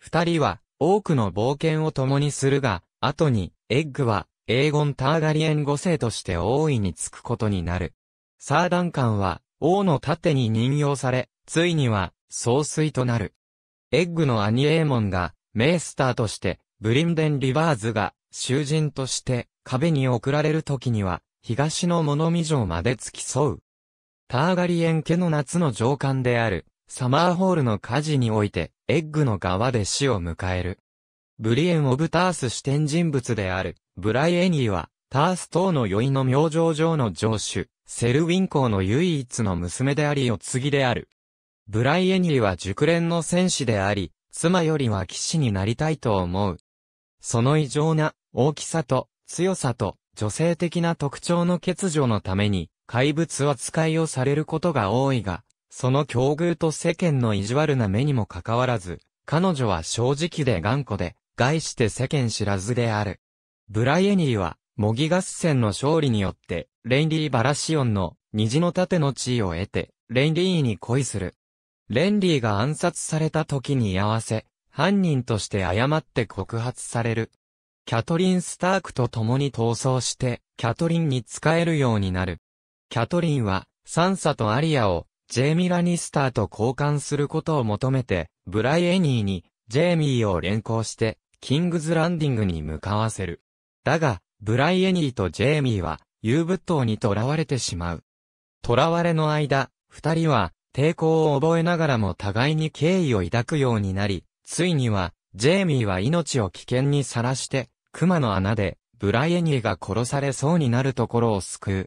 二人は、多くの冒険を共にするが、後に、エッグは、エーゴン・ターガリエン5世として王位につくことになる。サーダンカンは、王の盾に任用され、ついには、総帥となる。エッグの兄エーモンが、メイスターとして、ブリンデン・リバーズが、囚人として、壁に送られる時には、東の物見城まで付き添う。ターガリエン家の夏の上官である、サマーホールの火事において、エッグの側で死を迎える。ブリエン・オブ・タース視点人物である、ブライ・エニーは、タース等の酔いの明星上の城主、セル・ウィン公の唯一の娘でありお継ぎである。ブライ・エニーは熟練の戦士であり、妻よりは騎士になりたいと思う。その異常な大きさと強さと女性的な特徴の欠如のために怪物扱いをされることが多いが、その境遇と世間の意地悪な目にもかかわらず、彼女は正直で頑固で概して世間知らずである。ブライエニーは、模擬合戦の勝利によって、レンリー・バラシオンの虹の盾の地位を得て、レンリーに恋する。レンリーが暗殺された時に居合わせ、犯人として誤って告発される。キャトリン・スタークと共に逃走して、キャトリンに仕えるようになる。キャトリンは、サンサとアリアを、ジェイミ・ラニスターと交換することを求めて、ブライエニーにジェイミーを連行して、キングズランディングに向かわせる。だが、ブライエニーとジェイミーは、遊物島に囚われてしまう。囚われの間、二人は、抵抗を覚えながらも互いに敬意を抱くようになり、ついには、ジェイミーは命を危険にさらして、熊の穴で、ブライエニーが殺されそうになるところを救う。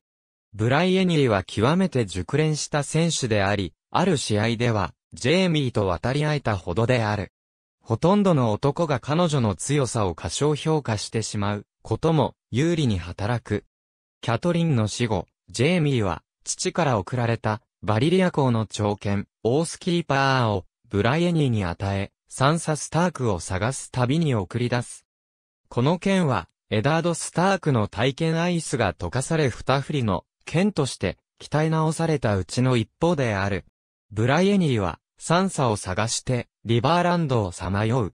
ブライエニーは極めて熟練した選手であり、ある試合では、ジェイミーと渡り合えたほどである。ほとんどの男が彼女の強さを過小評価してしまうことも有利に働く。キャトリンの死後、ジェイミーは父から贈られたバリリア公の長剣、オースキーパーをブライエニーに与え、サンサ・スタークを探す旅に送り出す。この剣は、エダード・スタークの体験アイスが溶かされ二振りの剣として鍛え直されたうちの一方である。ブライエニーは、サンサを探して、リバーランドをさまよう。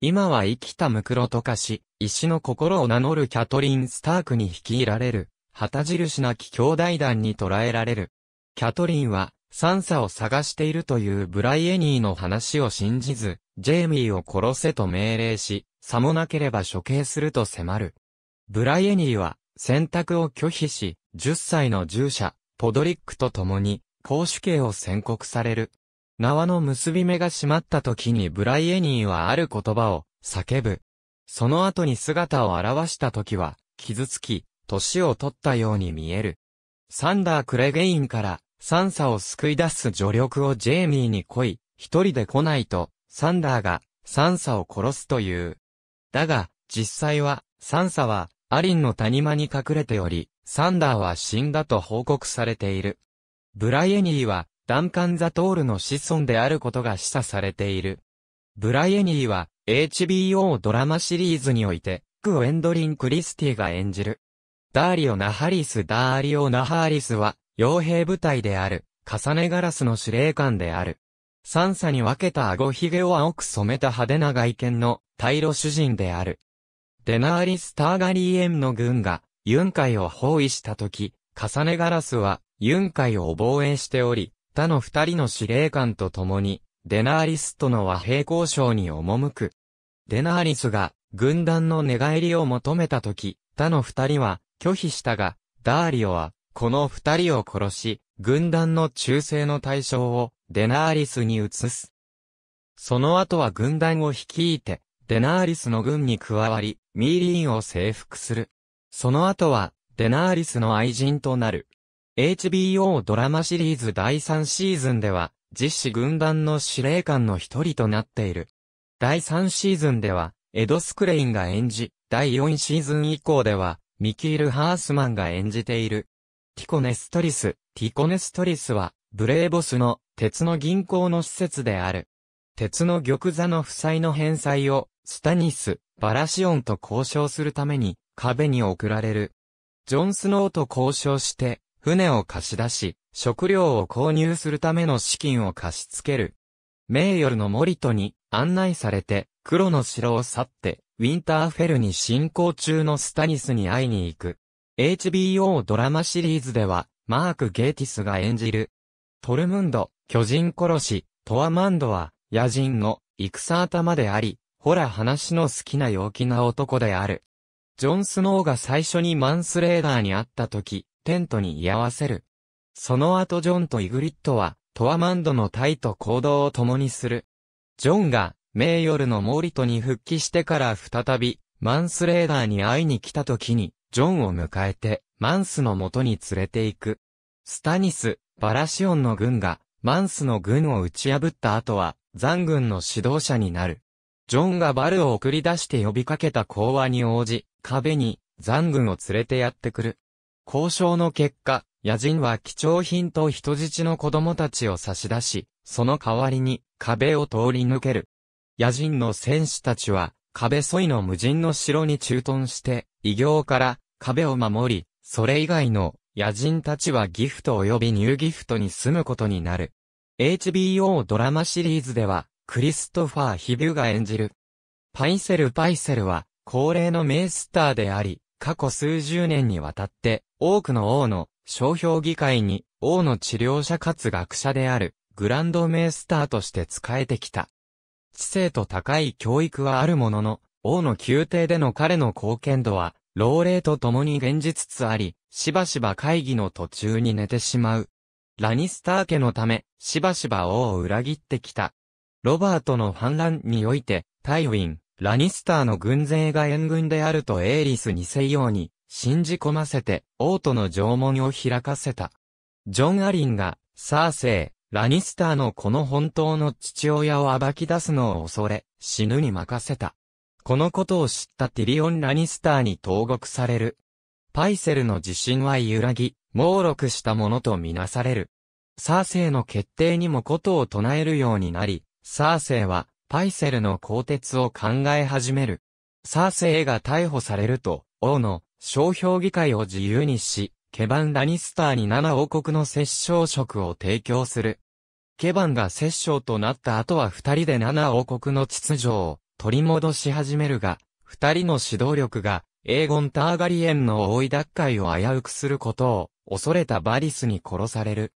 今は生きたムクロと化し、石の心を名乗るキャトリン・スタークに率いられる、旗印なき兄弟団に捕らえられる。キャトリンは、サンサを探しているというブライエニーの話を信じず、ジェイミーを殺せと命令し、さもなければ処刑すると迫る。ブライエニーは、選択を拒否し、10歳の従者、ポドリックと共に、公主刑を宣告される。縄の結び目が閉まった時にブライエニーはある言葉を叫ぶ。その後に姿を現した時は、傷つき、年を取ったように見える。サンダー・クレゲインから、サンサを救い出す助力をジェイミーに来い、一人で来ないと、サンダーが、サンサを殺すという。だが、実際は、サンサは、アリンの谷間に隠れており、サンダーは死んだと報告されている。ブライエニーは、ダンカン・ザ・トールの子孫であることが示唆されている。ブライエニーは HBO ドラマシリーズにおいて、クウェンドリン・クリスティが演じる。ダーリオ・ナハリス・ダーリオ・ナハリスは、傭兵部隊である、重ねガラスの司令官である。三差に分けた顎ひげを青く染めた派手な外見の、大路主人である。デナーリス・ターガリエンの軍が、ユンカイを包囲したとき、重ねガラスは、ユンカイを防衛しており、他の二人の司令官と共に、デナーリスとの和平交渉に赴く。デナーリスが、軍団の寝返りを求めたとき、他の二人は、拒否したが、ダーリオは、この二人を殺し、軍団の忠誠の対象を、デナーリスに移す。その後は軍団を率いて、デナーリスの軍に加わり、ミーリーンを征服する。その後は、デナーリスの愛人となる、HBO ドラマシリーズ第3シーズンでは、実施軍団の司令官の一人となっている。第3シーズンでは、エド・スクレインが演じ、第4シーズン以降では、ミキール・ハースマンが演じている。ティコネストリス、ティコネストリスは、ブレーボスの、鉄の銀行の施設である。鉄の玉座の負債の返済を、スタニス、バラシオンと交渉するために、壁に送られる。ジョン・スノーと交渉して、船を貸し出し、食料を購入するための資金を貸し付ける。名夜の森戸に案内されて、黒の城を去って、ウィンターフェルに進行中のスタニスに会いに行く。HBO ドラマシリーズでは、マーク・ゲイティスが演じる。トルムンド、巨人殺し、トアマンドは、野人の、戦頭であり、ほら話の好きな陽気な男である。ジョン・スノーが最初にマンスレーダーに会った時、テントに居合わせる。その後ジョンとイグリットは、トアマンドのタイと行動を共にする。ジョンが、名夜のモーリトに復帰してから再び、マンスレーダーに会いに来た時に、ジョンを迎えて、マンスの元に連れて行く。スタニス、バラシオンの軍が、マンスの軍を打ち破った後は、残軍の指導者になる。ジョンがバルを送り出して呼びかけた講話に応じ、壁に、残軍を連れてやってくる。交渉の結果、野人は貴重品と人質の子供たちを差し出し、その代わりに壁を通り抜ける。野人の戦士たちは壁沿いの無人の城に駐屯して、異形から壁を守り、それ以外の野人たちはギフト及びニューギフトに住むことになる。HBO ドラマシリーズでは、クリストファー・ヒビュが演じる。パイセル・パイセルは、恒例の名スターであり、過去数十年にわたって、多くの王の商標議会に王の治療者かつ学者であるグランドメイスターとして仕えてきた。知性と高い教育はあるものの、王の宮廷での彼の貢献度は、老齢と共に現実つあり、しばしば会議の途中に寝てしまう。ラニスター家のため、しばしば王を裏切ってきた。ロバートの反乱において、タイウィン、ラニスターの軍勢が援軍であるとエイリス2世ように信じ込ませて王都の縄文を開かせた。ジョン・アリンがサーセイ、ラニスターのこの本当の父親を暴き出すのを恐れ死ぬに任せた。このことを知ったティリオン・ラニスターに投獄される。パイセルの自信は揺らぎ、猛録したものとみなされる。サーセイの決定にもことを唱えるようになり、サーセイはパイセルの鋼鉄を考え始める。サーセイが逮捕されると、王の商標議会を自由にし、ケバン・ラニスターに7王国の摂政職を提供する。ケバンが摂政となった後は二人で7王国の秩序を取り戻し始めるが、二人の指導力が、エーゴン・ターガリエンの大い奪回を危うくすることを、恐れたバリスに殺される。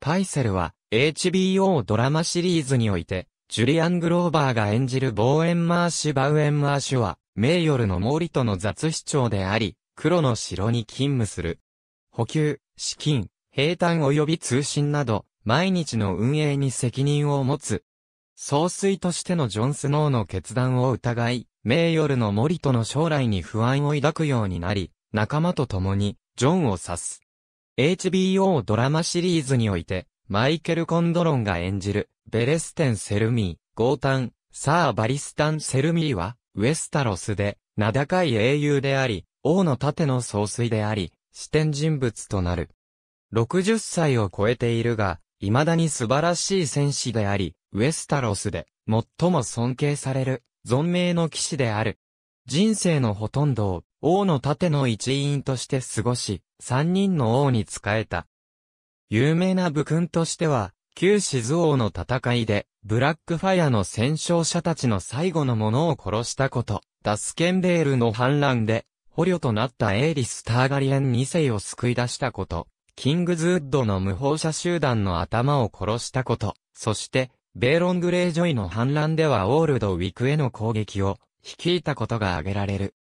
パイセルは、HBO ドラマシリーズにおいて、ジュリアン・グローバーが演じるボーエン・マーシュ・バウエン・マーシュは、名誉のモリとの雑市長であり、黒の城に勤務する。補給、資金、平坦及び通信など、毎日の運営に責任を持つ。総帥としてのジョン・スノーの決断を疑い、名ルのモリとの将来に不安を抱くようになり、仲間と共に、ジョンを指す。HBO ドラマシリーズにおいて、マイケル・コンドロンが演じる、ベレステン・セルミー、ゴータン、サー・バリスタン・セルミーは、ウェスタロスで、名高い英雄であり、王の盾の総帥であり、視点人物となる。60歳を超えているが、未だに素晴らしい戦士であり、ウェスタロスで、最も尊敬される、存命の騎士である。人生のほとんどを、王の盾の一員として過ごし、三人の王に仕えた。有名な武勲としては、旧静王の戦いで、ブラックファイアの戦勝者たちの最後のものを殺したこと、ダスケンベールの反乱で、捕虜となったエイリス・ターガリエン2世を救い出したこと、キングズウッドの無法者集団の頭を殺したこと、そして、ベーロングレイジョイの反乱ではオールドウィクへの攻撃を、率いたことが挙げられる。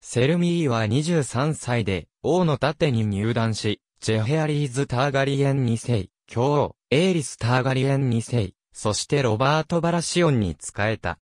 セルミーは23歳で、王の盾に入団し、ジェヘアリーズ・ターガリエン2世、教王、エイリス・ターガリエン2世、そしてロバート・バラシオンに仕えた。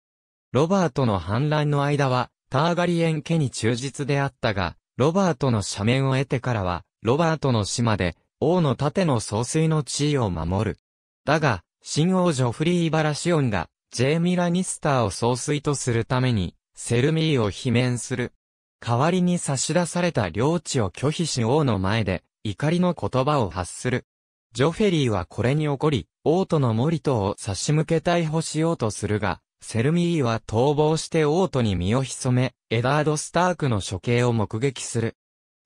ロバートの反乱の間は、ターガリエン家に忠実であったが、ロバートの斜面を得てからは、ロバートの島で、王の盾の総帥の地位を守る。だが、新王女フリー・バラシオンが、ジェイミラ・ニスターを総帥とするために、セルミーを罷免する。代わりに差し出された領地を拒否し王の前で、怒りの言葉を発する。ジョフェリーはこれに怒り、王都のモリトを差し向け逮捕しようとするが、セルミーは逃亡して王都に身を潜め、エダード・スタークの処刑を目撃する。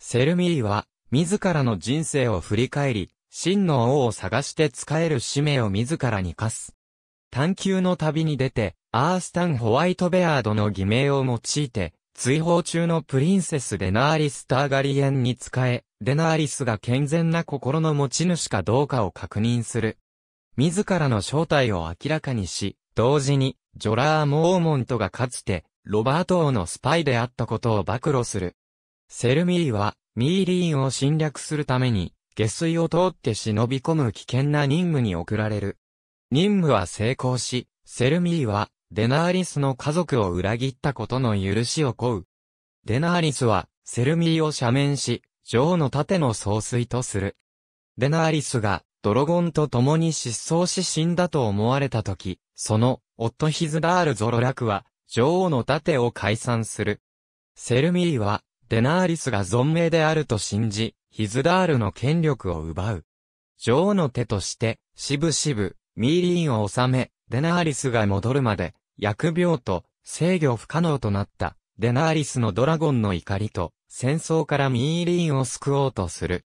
セルミーは、自らの人生を振り返り、真の王を探して仕える使命を自らに課す。探求の旅に出て、アースタン・ホワイト・ベアードの偽名を用いて、追放中のプリンセス・デナーリス・ターガリエンに仕え、デナーリスが健全な心の持ち主かどうかを確認する。自らの正体を明らかにし、同時に、ジョラー・モーモントがかつて、ロバート王のスパイであったことを暴露する。セルミーは、ミーリーンを侵略するために、下水を通って忍び込む危険な任務に送られる。任務は成功し、セルミーは、デナーリスの家族を裏切ったことの許しを請う。デナーリスは、セルミーを赦免し、女王の盾の総帥とする。デナーリスが、ドロゴンと共に失踪し死んだと思われた時、その、夫ヒズダール・ゾロラクは、女王の盾を解散する。セルミーは、デナーリスが存命であると信じ、ヒズダールの権力を奪う。女王の手として、しぶしぶ、ミーリーンを治め、デナーリスが戻るまで、疫病と制御不可能となった、デナーリスのドラゴンの怒りと、戦争からミーリーンを救おうとする。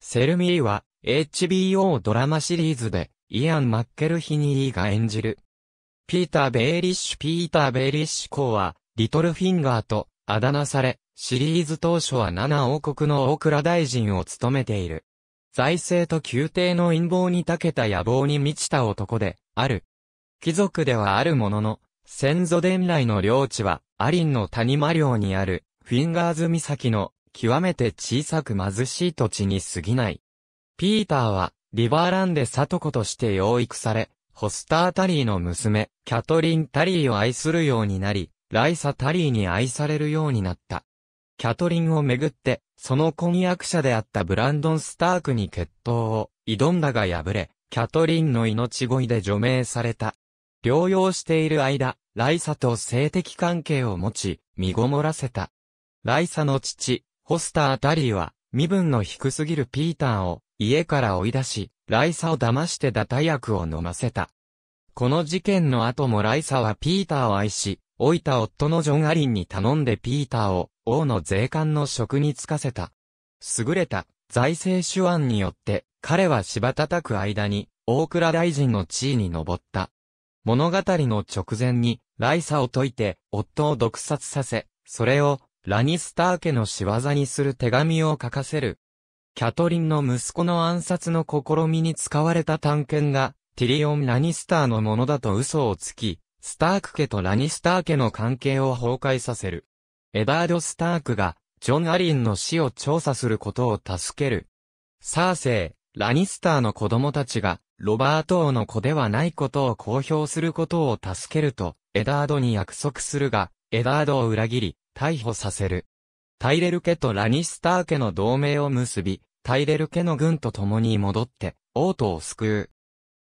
セルミーは HBO ドラマシリーズでイアン・マッケルヒニーが演じる。ピーター・ベイリッシュ・ピーター・ベイリッシュ公はリトルフィンガーとあだ名され、シリーズ当初は7王国の大倉大臣を務めている。財政と宮廷の陰謀に長けた野望に満ちた男で、ある。貴族ではあるものの、先祖伝来の領地は、アリンの谷間領にある、フィンガーズ岬の極めて小さく貧しい土地に過ぎない。ピーターはリバーランで里子として養育され、ホスター・タリーの娘、キャトリン・タリーを愛するようになり、ライサ・タリーに愛されるようになった。キャトリンをめぐって、その婚約者であったブランドン・スタークに決闘を挑んだが敗れ、キャトリンの命乞いで除名された。療養している間、ライサと性的関係を持ち、身ごもらせた。ライサの父、ホスター・ダリーは、身分の低すぎるピーターを家から追い出し、ライサを騙して堕胎薬を飲ませた。この事件の後もライサはピーターを愛し、老いた夫のジョン・アリンに頼んでピーターを王の税関の職に就かせた。優れた財政手腕によって彼は芝叩く間に大倉大臣の地位に上った。物語の直前にライサを解いて夫を毒殺させ、それをラニスター家の仕業にする手紙を書かせる。キャトリンの息子の暗殺の試みに使われた探検が、ティリオン・ラニスターのものだと嘘をつき、スターク家とラニスター家の関係を崩壊させる。エダード・スタークが、ジョン・アリンの死を調査することを助ける。サーセイ、ラニスターの子供たちが、ロバート王の子ではないことを公表することを助けると、エダードに約束するが、エダードを裏切り、逮捕させる。タイレル家とラニスター家の同盟を結び、タイレル家の軍と共に戻って、王都を救う。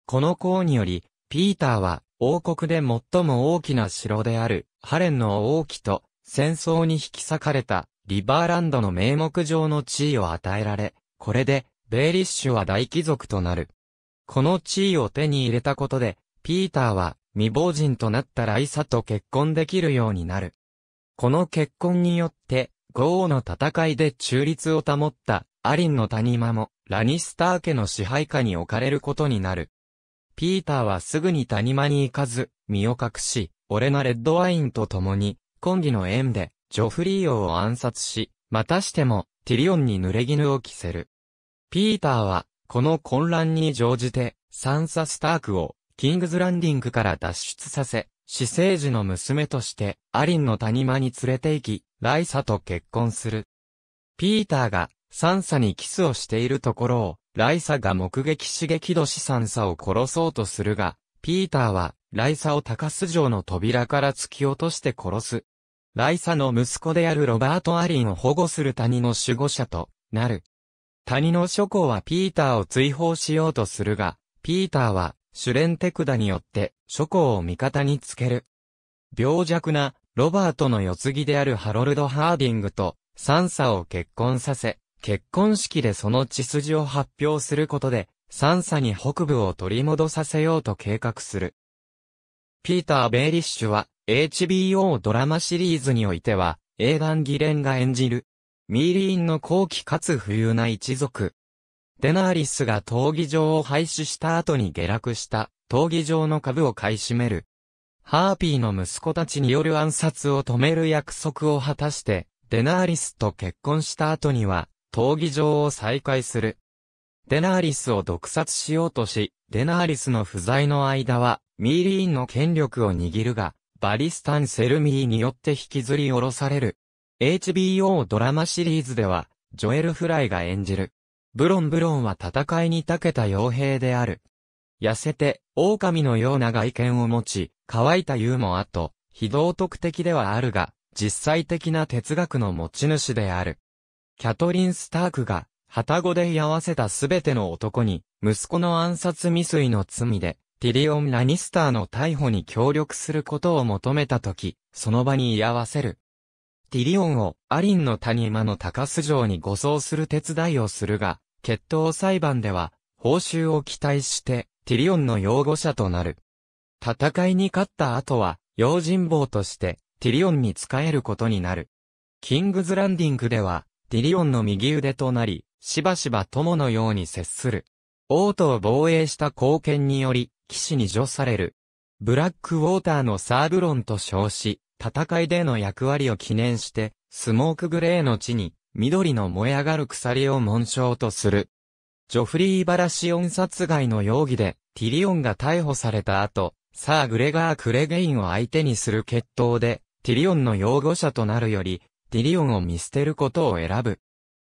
この功により、ピーターは、王国で最も大きな城である、ハレンの王騎と、戦争に引き裂かれた、リバーランドの名目上の地位を与えられ、これで、ベイリッシュは大貴族となる。この地位を手に入れたことで、ピーターは、未亡人となったライサと結婚できるようになる。この結婚によって、豪王の戦いで中立を保ったアリンの谷間もラニスター家の支配下に置かれることになる。ピーターはすぐに谷間に行かず、身を隠し、俺のレッドワインと共に、今儀の縁で、ジョフリー王を暗殺し、またしても、ティリオンに濡れ衣を着せる。ピーターは、この混乱に乗じて、サンサ・スタークを、キングズランディングから脱出させ、私生児の娘として、アリンの谷間に連れて行き、ライサと結婚する。ピーターが、サンサにキスをしているところを、ライサが目撃刺激度しサンサを殺そうとするが、ピーターは、ライサを高須城の扉から突き落として殺す。ライサの息子であるロバート・アリンを保護する谷の守護者となる。谷の諸侯はピーターを追放しようとするが、ピーターは、シュレンテクダによって諸侯を味方につける。病弱なロバートの世継ぎであるハロルド・ハーディングとサンサを結婚させ、結婚式でその血筋を発表することで、サンサに北部を取り戻させようと計画する。ピーター・ベイリッシュは HBO ドラマシリーズにおいては、エーガン・ギレンが演じる、ミーリーンの後期かつ不裕な一族。デナーリスが闘技場を廃止した後に下落した闘技場の株を買い占める。ハーピーの息子たちによる暗殺を止める約束を果たして、デナーリスと結婚した後には、闘技場を再開する。デナーリスを毒殺しようとし、デナーリスの不在の間は、ミーリーンの権力を握るが、バリスタン・セルミーによって引きずり下ろされる。HBO ドラマシリーズでは、ジョエル・フライが演じる。ブロンブロンは戦いに長けた傭兵である。痩せて、狼のような外見を持ち、乾いた言うもアと、非道徳的ではあるが、実際的な哲学の持ち主である。キャトリン・スタークが、旗子で居合わせたすべての男に、息子の暗殺未遂の罪で、ティリオン・ラニスターの逮捕に協力することを求めたとき、その場に居合わせる。ティリオンをアリンの谷間の高須城に護送する手伝いをするが、決闘裁判では、報酬を期待して、ティリオンの擁護者となる。戦いに勝った後は、用心棒として、ティリオンに仕えることになる。キングズランディングでは、ティリオンの右腕となり、しばしば友のように接する。王都を防衛した貢献により、騎士に除される。ブラックウォーターのサーブロンと称し、戦いでの役割を記念して、スモークグレーの地に、緑の燃え上がる鎖を紋章とする。ジョフリー・バラシオン殺害の容疑で、ティリオンが逮捕された後、サー・グレガー・クレゲインを相手にする決闘で、ティリオンの擁護者となるより、ティリオンを見捨てることを選ぶ。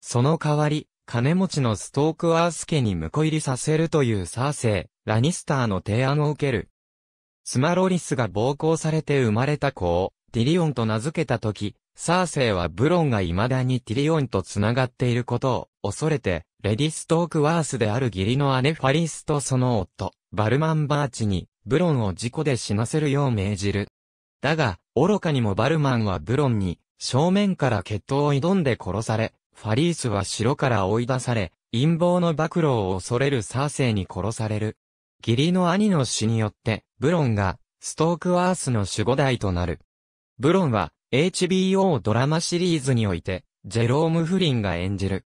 その代わり、金持ちのストークアース家に婿入りさせるというサーセイ、ラニスターの提案を受ける。スマロリスが暴行されて生まれた子を、ティリオンと名付けたとき、サーセイはブロンが未だにティリオンと繋がっていることを恐れて、レディ・ストークワースである義理の姉ファリスとその夫、バルマンバーチに、ブロンを事故で死なせるよう命じる。だが、愚かにもバルマンはブロンに、正面から決闘を挑んで殺され、ファリースは城から追い出され、陰謀の暴露を恐れるサーセイに殺される。義理の兄の死によって、ブロンが、ストークワースの守護代となる。ブロンは、HBO ドラマシリーズにおいて、ジェローム・フリンが演じる。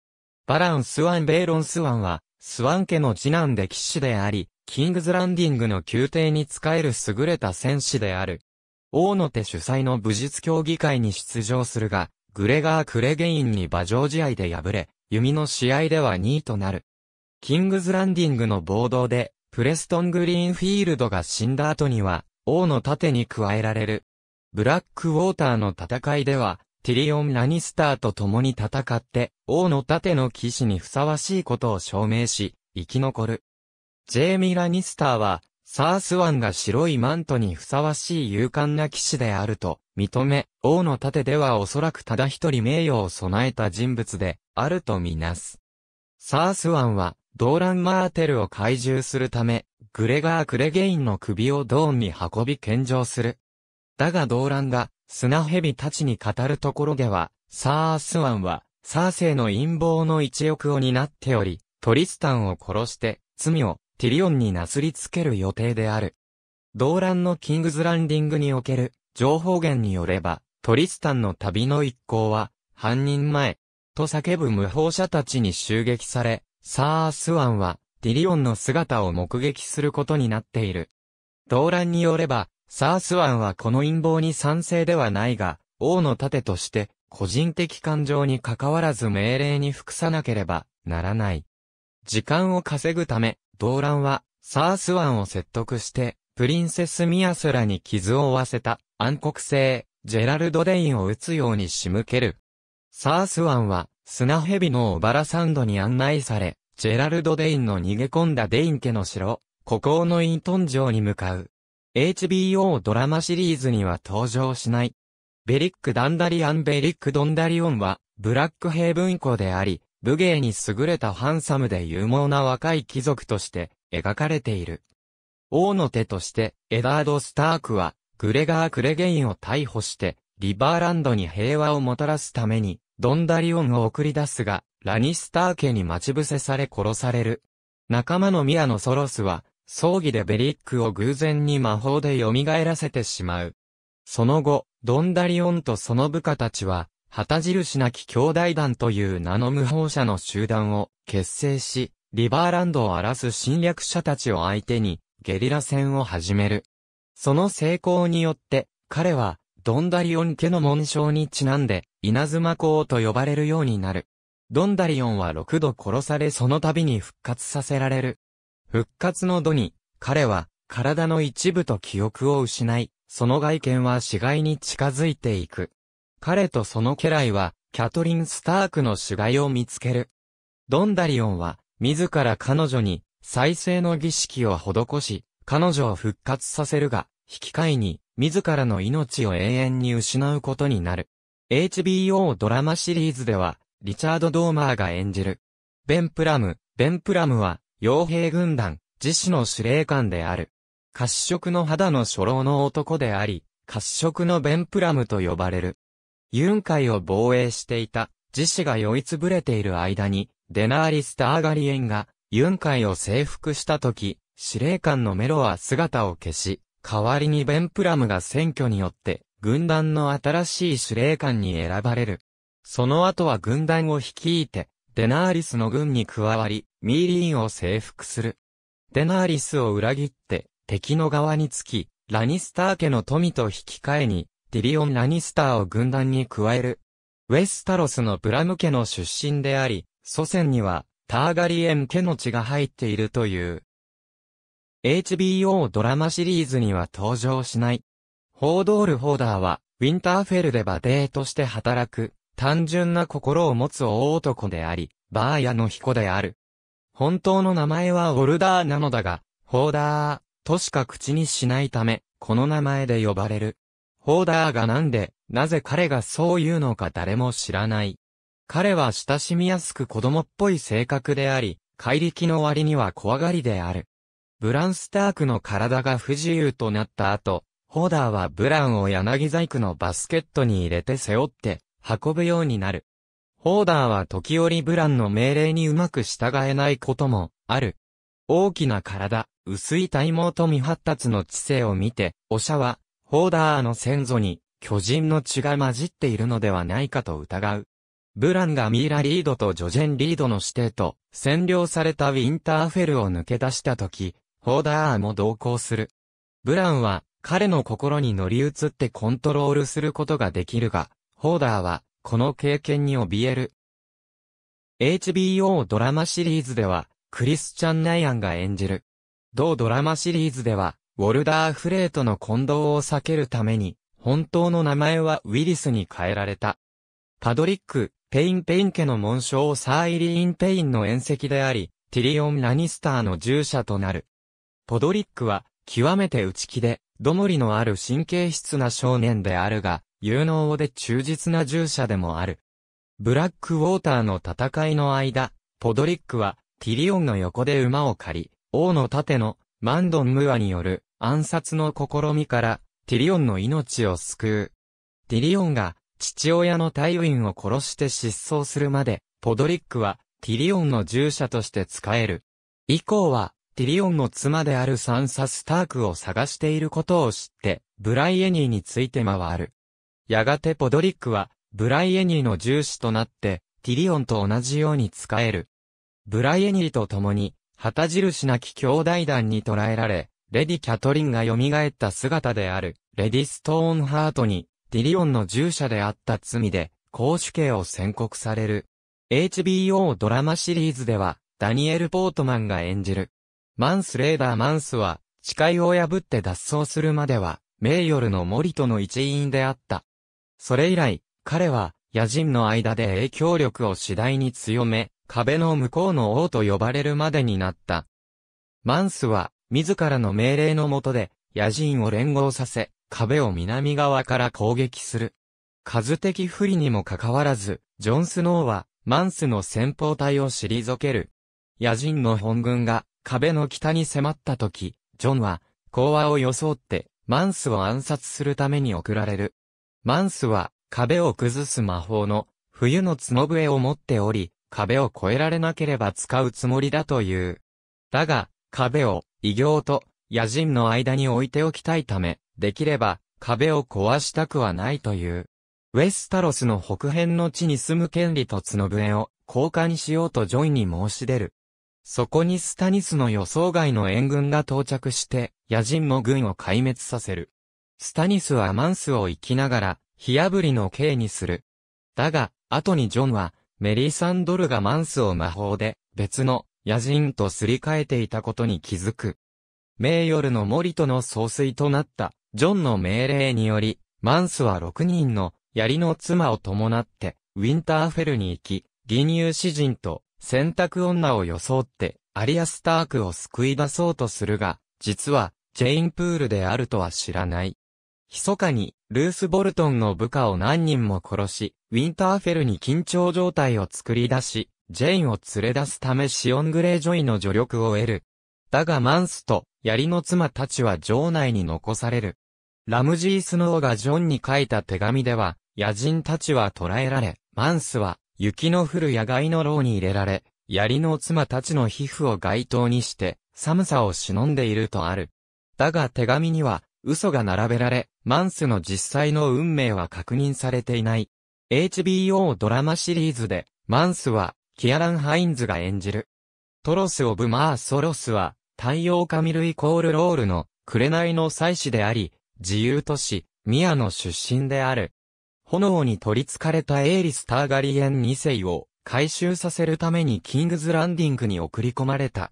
バラン・スワン・ベイロン・スワンは、スワン家の次男で騎士であり、キングズランディングの宮廷に仕える優れた戦士である。王の手主催の武術競技会に出場するが、グレガー・クレゲインに馬上試合で敗れ、弓の試合では2位となる。キングズランディングの暴動で、プレストン・グリーンフィールドが死んだ後には、王の盾に加えられる。ブラックウォーターの戦いでは、ティリオン・ラニスターと共に戦って、王の盾の騎士にふさわしいことを証明し、生き残る。ジェイミ・ー・ラニスターは、サースワンが白いマントにふさわしい勇敢な騎士であると認め、王の盾ではおそらくただ一人名誉を備えた人物であるとみなす。サースワンは、ドーラン・マーテルを懐柔するため、グレガー・クレゲインの首をドーンに運び献上する。だが動乱が、砂蛇たちに語るところでは、サースワンは、サーセの陰謀の一翼を担っており、トリスタンを殺して、罪をティリオンになすりつける予定である。動乱のキングズランディングにおける情報源によれば、トリスタンの旅の一行は、犯人前、と叫ぶ無法者たちに襲撃され、サースワンは、ティリオンの姿を目撃することになっている。動乱によれば、サースワンはこの陰謀に賛成ではないが、王の盾として、個人的感情に関わらず命令に服さなければならない。時間を稼ぐため、動乱は、サースワンを説得して、プリンセスミアスラに傷を負わせた暗黒星、ジェラルド・デインを撃つように仕向ける。サースワンは、砂蛇のオバラサンドに案内され、ジェラルド・デインの逃げ込んだデイン家の城、孤高のイントン城に向かう。HBO ドラマシリーズには登場しない。ベリック・ダンダリアン・ベリック・ドンダリオンは、ブラックヘイブン校であり、武芸に優れたハンサムで有能な若い貴族として描かれている。王の手として、エダード・スタークは、グレガー・クレゲインを逮捕して、リバーランドに平和をもたらすために、ドンダリオンを送り出すが、ラニスター家に待ち伏せされ殺される。仲間のミアノソロスは、葬儀でベリックを偶然に魔法で蘇らせてしまう。その後、ドンダリオンとその部下たちは、旗印なき兄弟団という名の無法者の集団を結成し、リバーランドを荒らす侵略者たちを相手に、ゲリラ戦を始める。その成功によって、彼は、ドンダリオン家の紋章にちなんで、稲妻公と呼ばれるようになる。ドンダリオンは6度殺されその度に復活させられる。復活の度に、彼は、体の一部と記憶を失い、その外見は死骸に近づいていく。彼とその家来は、キャトリン・スタークの死骸を見つける。ドンダリオンは、自ら彼女に、再生の儀式を施し、彼女を復活させるが、引き換えに、自らの命を永遠に失うことになる。HBO ドラマシリーズでは、リチャード・ドーマーが演じる。ベン・プラム、ベン・プラムは、傭兵軍団、自死の司令官である。褐色の肌の初老の男であり、褐色のベンプラムと呼ばれる。ユン海を防衛していた、自死が酔いつぶれている間に、デナーリス・ターガリエンが、ユン海を征服した時、司令官のメロは姿を消し、代わりにベンプラムが選挙によって、軍団の新しい司令官に選ばれる。その後は軍団を率いて、デナーリスの軍に加わり、ミーリーンを征服する。デナーリスを裏切って、敵の側につき、ラニスター家の富と引き換えに、ディリオン・ラニスターを軍団に加える。ウェスタロスのブラム家の出身であり、祖先には、ターガリエン家の血が入っているという。HBO ドラマシリーズには登場しない。ホードール・ホーダーは、ウィンターフェルでバデーとして働く、単純な心を持つ大男であり、バーヤの彦である。本当の名前はオルダーなのだが、ホーダーとしか口にしないため、この名前で呼ばれる。ホーダーがなんで、なぜ彼がそう言うのか誰も知らない。彼は親しみやすく子供っぽい性格であり、怪力の割には怖がりである。ブラン・スタークの体が不自由となった後、ホーダーはブランを柳細工のバスケットに入れて背負って運ぶようになる。ホーダーは時折ブランの命令にうまく従えないこともある。大きな体、薄い体毛と未発達の知性を見て、おしゃは、ホーダーの先祖に巨人の血が混じっているのではないかと疑う。ブランがミイラリードとジョジェンリードの指定と占領されたウィンターフェルを抜け出した時、ホーダーも同行する。ブランは彼の心に乗り移ってコントロールすることができるが、ホーダーはこの経験に怯える。HBO ドラマシリーズでは、クリスチャン・ナイアンが演じる。同ドラマシリーズでは、ウォルダー・フレートの混同を避けるために、本当の名前はウィリスに変えられた。パドリック、ペイン・ペイン家の紋章サーイリーン・ペインの縁石であり、ティリオン・ラニスターの従者となる。ポドリックは、極めて内気で、どもりのある神経質な少年であるが、有能で忠実な従者でもある。ブラックウォーターの戦いの間、ポドリックはティリオンの横で馬を借り、王の盾のマンドン・ムアによる暗殺の試みからティリオンの命を救う。ティリオンが父親のタイウィンを殺して失踪するまで、ポドリックはティリオンの従者として仕える。以降は、ティリオンの妻であるサンサ・スタークを探していることを知って、ブライエニーについて回る。やがてポドリックは、ブライエニーの重視となって、ティリオンと同じように使える。ブライエニーと共に、旗印なき兄弟団に捕らえられ、レディ・キャトリンが蘇った姿である、レディ・ストーンハートに、ティリオンの従者であった罪で、公主刑を宣告される。HBO ドラマシリーズでは、ダニエル・ポートマンが演じる。マンス・レーダー・マンスは、誓いを破って脱走するまでは、名誉ルの森との一員であった。それ以来、彼は、野人の間で影響力を次第に強め、壁の向こうの王と呼ばれるまでになった。マンスは、自らの命令の下で、野人を連合させ、壁を南側から攻撃する。数的不利にもかかわらず、ジョン・スノーは、マンスの先方隊を退ける。野人の本軍が、壁の北に迫った時、ジョンは、講和を装って、マンスを暗殺するために送られる。マンスは壁を崩す魔法の冬の角笛を持っており、壁を越えられなければ使うつもりだという。だが、壁を異形と野人の間に置いておきたいため、できれば壁を壊したくはないという。ウェスタロスの北辺の地に住む権利と角笛を交換しようとジョイに申し出る。そこにスタニスの予想外の援軍が到着して、野人の軍を壊滅させる。スタニスはマンスを生きながら、火破りの刑にする。だが、後にジョンは、メリーサンドルがマンスを魔法で、別の、野人とすり替えていたことに気づく。名夜の森との総帥となった、ジョンの命令により、マンスは6人の、槍の妻を伴って、ウィンターフェルに行き、義乳詩人と、洗濯女を装って、アリア・スタークを救い出そうとするが、実は、ジェインプールであるとは知らない。密かに、ルース・ボルトンの部下を何人も殺し、ウィンターフェルに緊張状態を作り出し、ジェインを連れ出すためシオン・グレージョイの助力を得る。だがマンスと、槍の妻たちは城内に残される。ラムジー・スノーがジョンに書いた手紙では、野人たちは捕らえられ、マンスは、雪の降る野外の牢に入れられ、槍の妻たちの皮膚を街灯にして、寒さを忍んでいるとある。だが手紙には、嘘が並べられ、マンスの実際の運命は確認されていない。HBO ドラマシリーズで、マンスは、キアラン・ハインズが演じる。トロス・オブ・マー・ソロスは、太陽神ルイコールロールの、紅の祭祀であり、自由都市、ミアの出身である。炎に取り憑かれたエイリス・ターガリエン2世を、回収させるためにキングズ・ランディングに送り込まれた。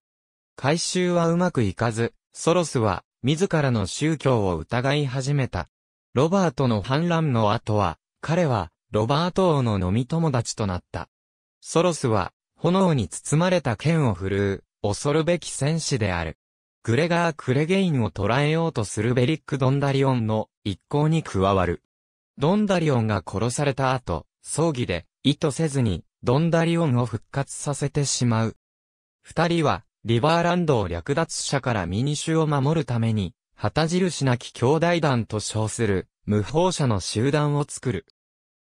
回収はうまくいかず、ソロスは、自らの宗教を疑い始めた。ロバートの反乱の後は、彼は、ロバート王の飲み友達となった。ソロスは、炎に包まれた剣を振るう、恐るべき戦士である。グレガー・クレゲインを捕らえようとするベリック・ドンダリオンの一行に加わる。ドンダリオンが殺された後、葬儀で意図せずにドンダリオンを復活させてしまう。二人はリバーランドを略奪者から民主を守るために、旗印なき兄弟団と称する、無法者の集団を作る。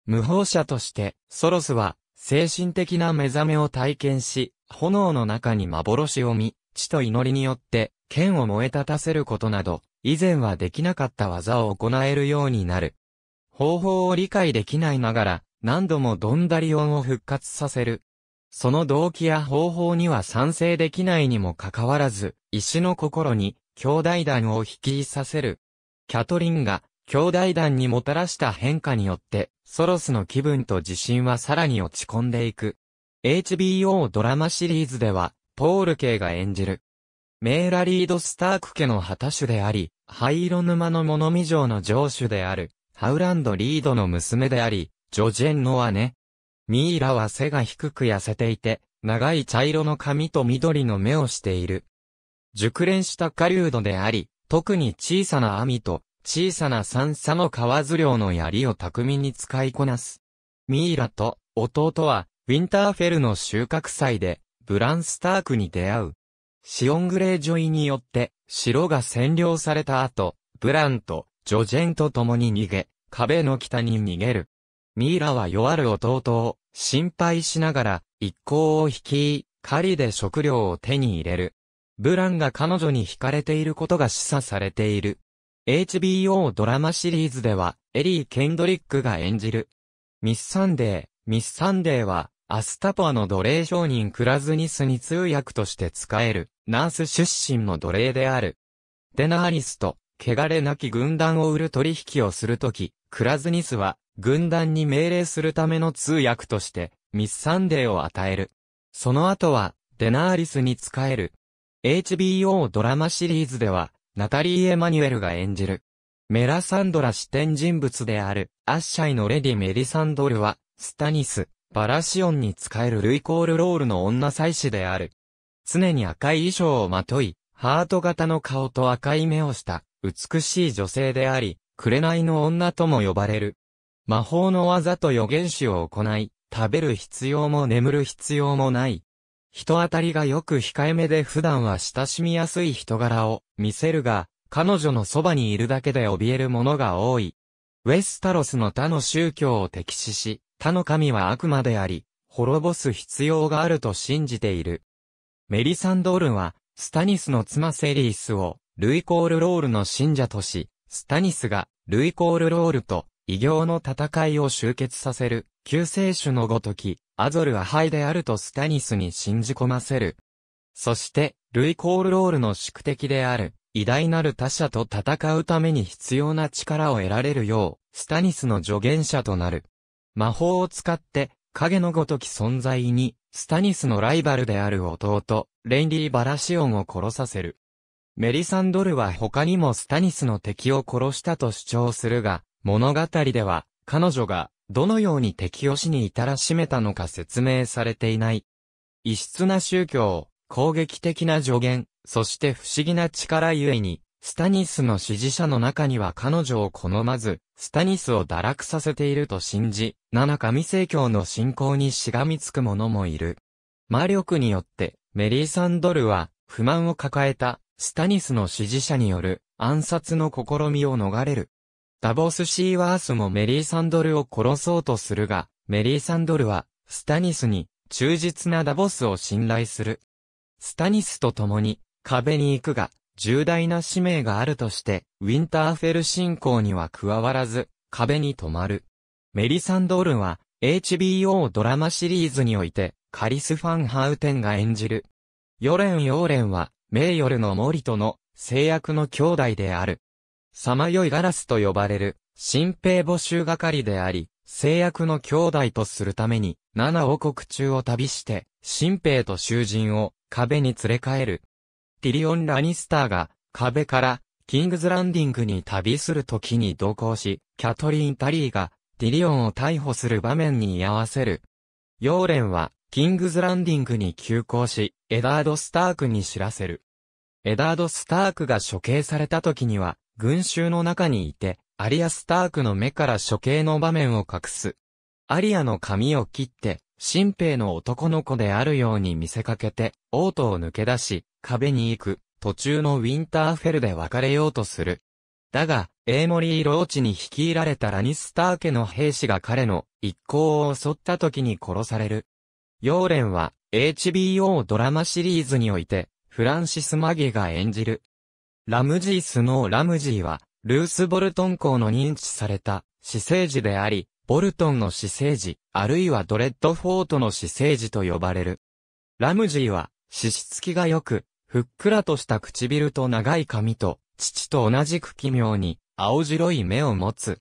無法者として、ソロスは、精神的な目覚めを体験し、炎の中に幻を見、地と祈りによって、剣を燃え立たせることなど、以前はできなかった技を行えるようになる。方法を理解できないながら、何度もドンダリオンを復活させる、その動機や方法には賛成できないにもかかわらず、石の心に兄弟団を引きさせる。キャトリンが兄弟団にもたらした変化によって、ソロスの気分と自信はさらに落ち込んでいく。HBO ドラマシリーズでは、ポール系が演じる。メーラリード・スターク家の旗手であり、灰色沼の物見城の城主である、ハウランド・リードの娘であり、ジョジェンの姉、ミイラは背が低く痩せていて、長い茶色の髪と緑の目をしている。熟練した狩人であり、特に小さな網と小さな三叉の川図量の槍を巧みに使いこなす。ミイラと弟はウィンターフェルの収穫祭でブランスタークに出会う。シオングレージョイによって城が占領された後、ブランとジョジェンと共に逃げ、壁の北に逃げる。ミイラは弱る弟を心配しながら一行を率い、狩りで食料を手に入れる。ブランが彼女に惹かれていることが示唆されている。HBO ドラマシリーズでは、エリー・ケンドリックが演じる。ミス・サンデー、ミス・サンデーは、アスタポアの奴隷商人クラズニスに通訳として使える、ナース出身の奴隷である。デナーリスと、汚れなき軍団を売る取引をするとき、クラズニスは、軍団に命令するための通訳として、ミスサンデーを与える。その後は、デナーリスに仕える。HBO ドラマシリーズでは、ナタリー・エマニュエルが演じる。メラサンドラ視点人物である、アッシャイのレディ・メリサンドルは、スタニス、バラシオンに仕えるルイコールロールの女祭司である。常に赤い衣装をまとい、ハート型の顔と赤い目をした、美しい女性であり、紅の女とも呼ばれる。魔法の技と予言詞を行い、食べる必要も眠る必要もない。人当たりがよく控えめで普段は親しみやすい人柄を見せるが、彼女のそばにいるだけで怯えるものが多い。ウェスタロスの他の宗教を敵視し、他の神は悪魔であり、滅ぼす必要があると信じている。メリサンドールは、スタニスの妻セリースを、ルイコールロールの信者とし、スタニスが、ルイコールロールと、異形の戦いを終結させる、救世主のごとき、アゾルは灰であるとスタニスに信じ込ませる。そして、ルイ・コールロールの宿敵である、偉大なる他者と戦うために必要な力を得られるよう、スタニスの助言者となる。魔法を使って、影のごとき存在に、スタニスのライバルである弟、レンリー・バラシオンを殺させる。メリサンドルは他にもスタニスの敵を殺したと主張するが、物語では、彼女が、どのように敵を死に至らしめたのか説明されていない。異質な宗教、攻撃的な助言、そして不思議な力ゆえに、スタニスの支持者の中には彼女を好まず、スタニスを堕落させていると信じ、七神聖教の信仰にしがみつく者もいる。魔力によって、メリーサンドルは、不満を抱えた、スタニスの支持者による、暗殺の試みを逃れる。ダボス・シーワースもメリー・サンドルを殺そうとするが、メリー・サンドルは、スタニスに、忠実なダボスを信頼する。スタニスと共に、壁に行くが、重大な使命があるとして、ウィンターフェル進行には加わらず、壁に止まる。メリサンドールは、HBO ドラマシリーズにおいて、カリス・ファン・ハウテンが演じる。ヨレン・ヨーレンは、名ヨルの森との、制約の兄弟である。さまよいガラスと呼ばれる、新兵募集係であり、制約の兄弟とするために、七王国中を旅して、新兵と囚人を壁に連れ帰る。ティリオン・ラニスターが壁からキングズランディングに旅する時に同行し、キャトリーン・タリーがティリオンを逮捕する場面に居合わせる。ヨーレンはキングズランディングに急行し、エダード・スタークに知らせる。エダード・スタークが処刑された時には、群衆の中にいて、アリア・スタークの目から処刑の場面を隠す。アリアの髪を切って、新兵の男の子であるように見せかけて、オートを抜け出し、壁に行く、途中のウィンターフェルで別れようとする。だが、エーモリー・ローチに率いられたラニスター家の兵士が彼の一行を襲った時に殺される。ヨーレンは HBO ドラマシリーズにおいて、フランシス・マギが演じるラムジースノーラムジーは、ルース・ボルトン校の認知された、死生児であり、ボルトンの死生児、あるいはドレッドフォートの死生児と呼ばれる。ラムジーは、死質きが良く、ふっくらとした唇と長い髪と、父と同じく奇妙に、青白い目を持つ。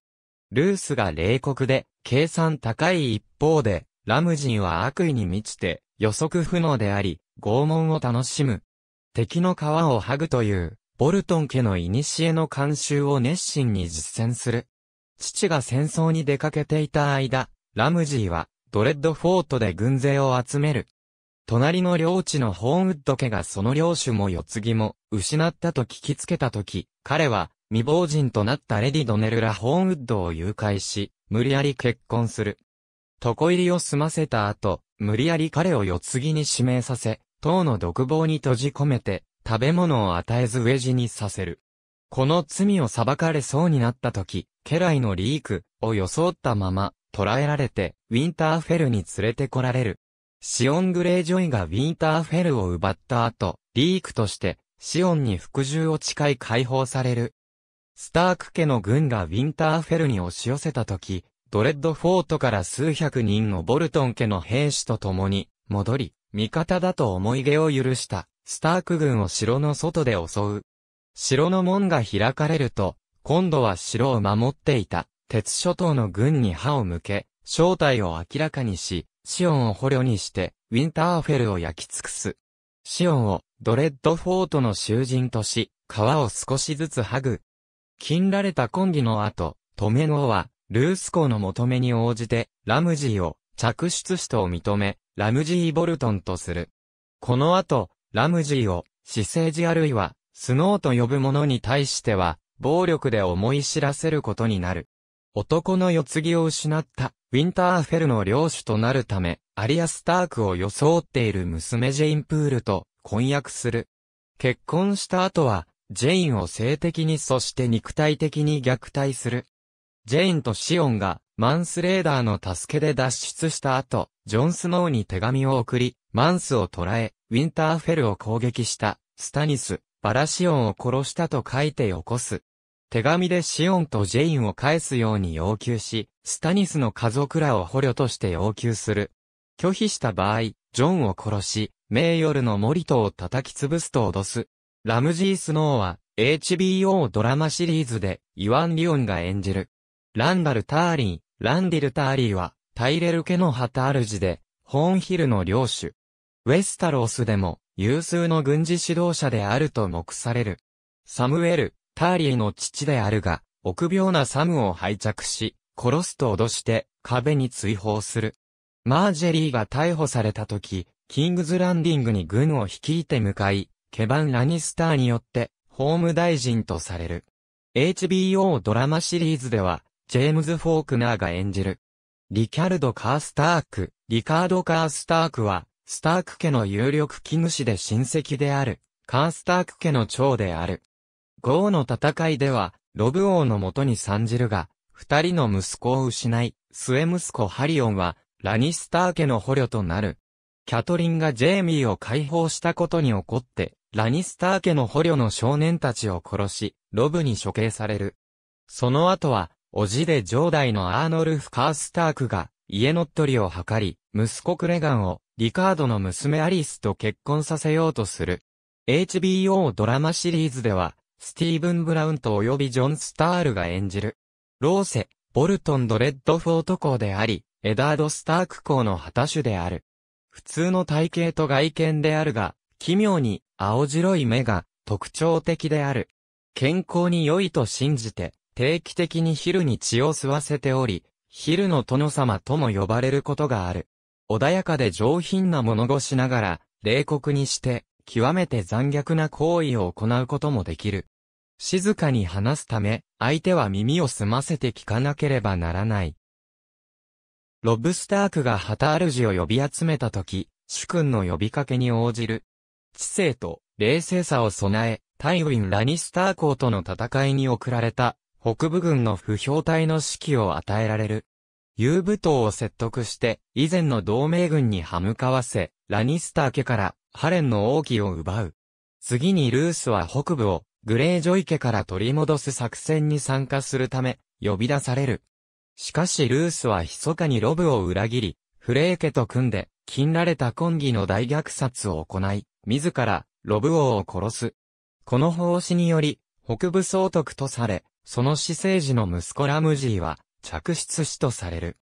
ルースが冷酷で、計算高い一方で、ラムジーは悪意に満ちて、予測不能であり、拷問を楽しむ。敵の皮を剥ぐという、ボルトン家の古の慣習を熱心に実践する。父が戦争に出かけていた間、ラムジーは、ドレッドフォートで軍勢を集める。隣の領地のホーンウッド家がその領主も世継ぎも、失ったと聞きつけたとき、彼は、未亡人となったレディ・ドネルラ・ホーンウッドを誘拐し、無理やり結婚する。床入りを済ませた後、無理やり彼を世継ぎに指名させ、党の独房に閉じ込めて、食べ物を与えず飢え死にさせる。この罪を裁かれそうになった時、家来のリークを装ったまま、捕らえられて、ウィンターフェルに連れてこられる。シオン・グレイジョイがウィンターフェルを奪った後、リークとして、シオンに服従を誓い解放される。スターク家の軍がウィンターフェルに押し寄せた時、ドレッドフォートから数百人のボルトン家の兵士と共に、戻り、味方だと思い出を許した、スターク軍を城の外で襲う。城の門が開かれると、今度は城を守っていた、鉄諸島の軍に歯を向け、正体を明らかにし、シオンを捕虜にして、ウィンターフェルを焼き尽くす。シオンを、ドレッドフォートの囚人とし、川を少しずつ剥ぐ。禁られた婚儀の後、トメノは、ルース公の求めに応じて、ラムジーを、着出しと認め、ラムジー・ボルトンとする。この後、ラムジーを、私生児あるいは、スノーと呼ぶ者に対しては、暴力で思い知らせることになる。男の世継ぎを失った、ウィンターフェルの領主となるため、アリア・スタークを装っている娘ジェインプールと婚約する。結婚した後は、ジェインを性的にそして肉体的に虐待する。ジェインとシオンがマンスレーダーの助けで脱出した後、ジョン・スノーに手紙を送り、マンスを捕らえ、ウィンターフェルを攻撃した、スタニス、バラシオンを殺したと書いてよこす。手紙でシオンとジェインを返すように要求し、スタニスの家族らを捕虜として要求する。拒否した場合、ジョンを殺し、名夜のモリトを叩き潰すと脅す。ラムジー・スノーは、HBO ドラマシリーズで、イワン・リオンが演じる、ランダル・ターリン、ランディル・ターリーは、タイレル家の旗主で、ホーンヒルの領主。ウェスタロースでも、有数の軍事指導者であると目される。サムエル、ターリーの父であるが、臆病なサムを拝着し、殺すと脅して壁に追放する。マージェリーが逮捕された時、キングズランディングに軍を率いて向かい、ケバン・ラニスターによって法務大臣とされる。HBO ドラマシリーズでは、ジェームズ・フォークナーが演じる。リキャルド・カースターク、リカード・カースタークは、スターク家の有力器主で親戚である、カースターク家の長である。ゴーの戦いでは、ロブ王のもとに参じるが、二人の息子を失い、末息子ハリオンは、ラニスター家の捕虜となる。キャトリンがジェイミーを解放したことに怒って、ラニスター家の捕虜の少年たちを殺し、ロブに処刑される。その後は、おじで上代のアーノルフ・カースタークが、家乗っ取りを図り、息子クレガンを、リカードの娘アリスと結婚させようとする。HBO ドラマシリーズでは、スティーブン・ブラウンと及びジョン・スタールが演じる。ローセ、ボルトン・ドレッドフォート校であり、エダード・スターク校の旗手である。普通の体型と外見であるが、奇妙に青白い目が特徴的である。健康に良いと信じて、定期的に昼に血を吸わせており、昼の殿様とも呼ばれることがある。穏やかで上品な物腰ながら、冷酷にして、極めて残虐な行為を行うこともできる。静かに話すため、相手は耳を澄ませて聞かなければならない。ロブスタークが旗主を呼び集めた時、主君の呼びかけに応じる。知性と冷静さを備え、タイウィン・ラニスター公との戦いに送られた北部軍の不評隊の指揮を与えられる。遊武島を説得して、以前の同盟軍に歯向かわせ、ラニスター家からハレンの王旗を奪う。次にルースは北部をグレージョイ家から取り戻す作戦に参加するため、呼び出される。しかしルースは密かにロブを裏切り、フレー家と組んで、禁られた婚儀の大虐殺を行い、自ら、ロブ王を殺す。この奉仕により、北部総督とされ、その死生児の息子ラムジーは、嫡出子とされる。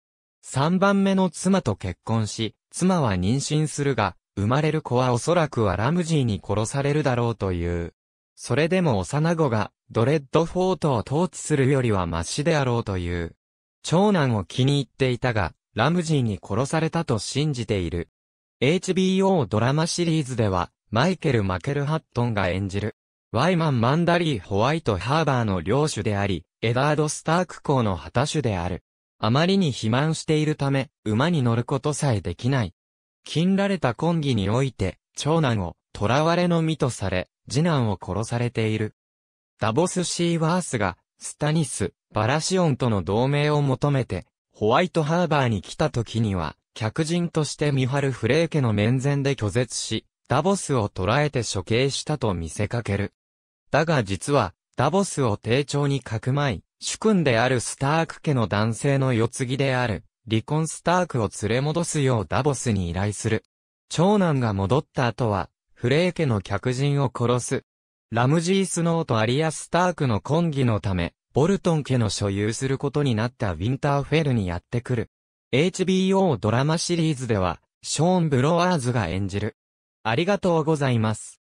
三番目の妻と結婚し、妻は妊娠するが、生まれる子はおそらくはラムジーに殺されるだろうという。それでも幼子が、ドレッドフォートを統治するよりはマシであろうという。長男を気に入っていたが、ラムジーに殺されたと信じている。HBO ドラマシリーズでは、マイケル・マケルハットンが演じる、ワイマン・マンダリー・ホワイト・ハーバーの領主であり、エダード・スターク校の旗手である。あまりに肥満しているため、馬に乗ることさえできない。禁られた婚儀において、長男を、囚われの身とされ、次男を殺されている。ダボス・シーワースが、スタニス、バラシオンとの同盟を求めて、ホワイトハーバーに来た時には、客人として見張るフレー家の面前で拒絶し、ダボスを捕らえて処刑したと見せかける。だが実は、ダボスを丁重にかくまい、主君であるスターク家の男性の世継ぎである、離婚スタークを連れ戻すようダボスに依頼する。長男が戻った後は、フレー家の客人を殺す。ラムジースノーとアリア・スタークの婚儀のため、ボルトン家の所有することになったウィンターフェルにやってくる。HBO ドラマシリーズでは、ショーン・ブロワーズが演じる。ありがとうございます。